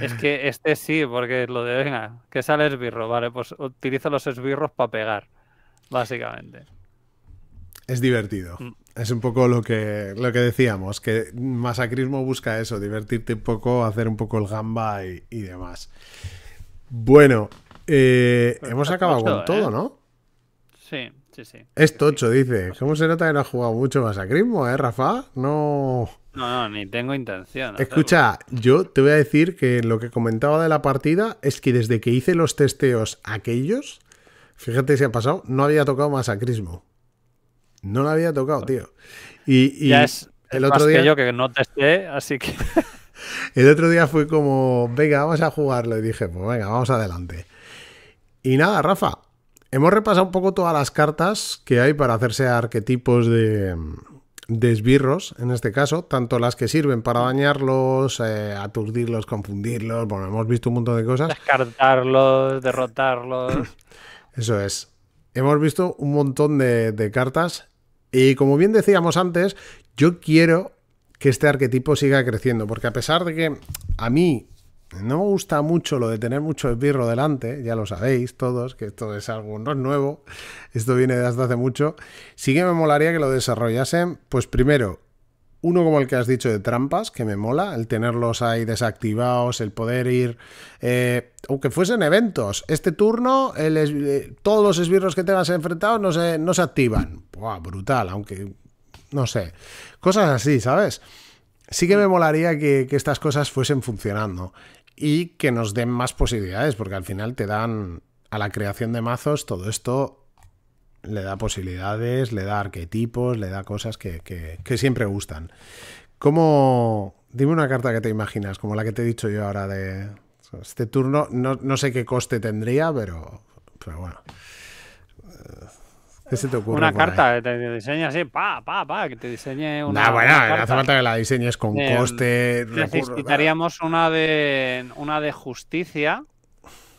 Speaker 2: Es que este sí, porque lo de, venga, que sale esbirro, vale, pues utiliza los esbirros para pegar,
Speaker 1: básicamente. Es divertido. Mm. Es un poco lo que, lo que decíamos, que Masacrismo busca eso, divertirte un poco, hacer un poco el gamba y, demás. Bueno, eh, hemos acabado con todo, ¿eh? ¿no?
Speaker 2: Sí, sí, sí.
Speaker 1: Es tocho, dice. ¿Cómo se nota que no ha jugado mucho Masacrismo, eh, Rafa? No...
Speaker 2: No, no, ni tengo intención. Escucha,
Speaker 1: yo te voy a decir que lo que comentaba de la partida es que desde que hice los testeos aquellos, fíjate si ha pasado, no había tocado Masacrismo. No la había tocado, tío. Y, ya es, el otro día... que
Speaker 2: yo que no testé, así que...
Speaker 1: el otro día fui como, venga, vamos a jugarlo. Y dije, pues venga, vamos adelante. Y nada, Rafa, hemos repasado un poco todas las cartas que hay para hacerse arquetipos de, mm, esbirros, en este caso, tanto las que sirven para dañarlos, eh, aturdirlos, confundirlos, bueno, hemos visto un montón de cosas.
Speaker 2: Descartarlos, derrotarlos.
Speaker 1: Eso es. Hemos visto un montón de cartas y como bien decíamos antes, yo quiero que este arquetipo siga creciendo, porque a pesar de que a mí no me gusta mucho lo de tener mucho esbirro delante, ya lo sabéis todos, que esto es algo nuevo, esto viene desde hace mucho, sí que me molaría que lo desarrollasen, pues primero, uno como el que has dicho de trampas, que me mola, el tenerlos ahí desactivados, el poder ir, eh, aunque fuesen eventos. Este turno, eh, todos los esbirros que tengas enfrentados no se, no se activan. Buah, brutal, aunque no sé. Cosas así, ¿sabes? Sí que me molaría que estas cosas fuesen funcionando y que nos den más posibilidades, porque al final te dan a la creación de mazos todo esto le da posibilidades, le da arquetipos, le da cosas que, siempre gustan. ¿Cómo, Dime una carta que te imaginas, como la que te he dicho yo ahora de este turno. No, sé qué coste tendría, pero, pero bueno. ¿Qué se te ocurre? Una carta
Speaker 2: que te diseñe pa, pa, pa, que te diseñe una. Nah, bueno, hace falta que
Speaker 1: la diseñes con eh, coste. Necesitaríamos
Speaker 2: una de, una de justicia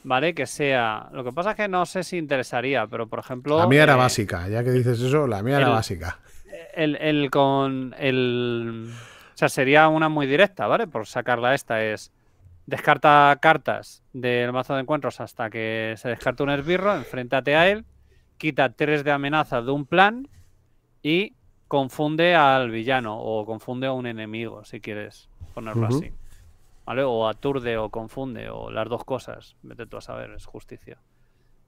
Speaker 2: ¿vale? Que sea. Lo que pasa es que no sé si interesaría, pero por ejemplo. La mía era eh,
Speaker 1: básica, ya que dices eso, la mía era básica.
Speaker 2: El, el, con. El, o sea, sería una muy directa, ¿vale? Por sacarla esta es. Descarta cartas del mazo de encuentros hasta que se descarte un esbirro, enfréntate a él, quita tres de amenaza de un plan y confunde al villano o confunde a un enemigo, si quieres ponerlo así. ¿vale? O aturde o confunde, o las dos cosas. Vete tú a saber, es justicia.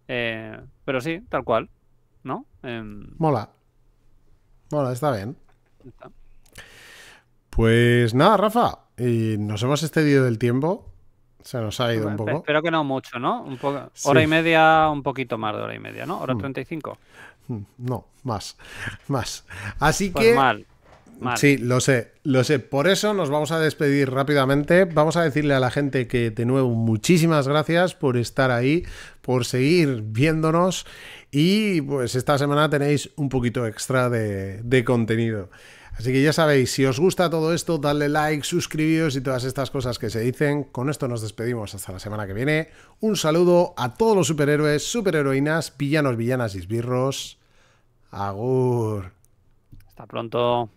Speaker 2: Eh, pero sí, tal cual, ¿no?
Speaker 1: Em, Mola. Mola, está bien. Pues nada, Rafa, y nos hemos excedido del tiempo. Se nos ha ido un poco.
Speaker 2: Espero que no mucho, ¿no? Un Hora y media, un poquito más de hora y media, ¿no? Hora 35.
Speaker 1: Hmm. Hmm. No, más. Más. Así pues que. Mal. Sí, lo sé, lo sé. Por eso nos vamos a despedir rápidamente. Vamos a decirle a la gente que de nuevo muchísimas gracias por estar ahí, por seguir viéndonos y pues esta semana tenéis un poquito extra de, contenido. Así que ya sabéis, si os gusta todo esto, dadle like, suscribíos y todas estas cosas que se dicen. Con esto nos despedimos hasta la semana que viene. Un saludo a todos los superhéroes, superheroínas, villanos, villanas y esbirros. Agur.
Speaker 2: Hasta pronto.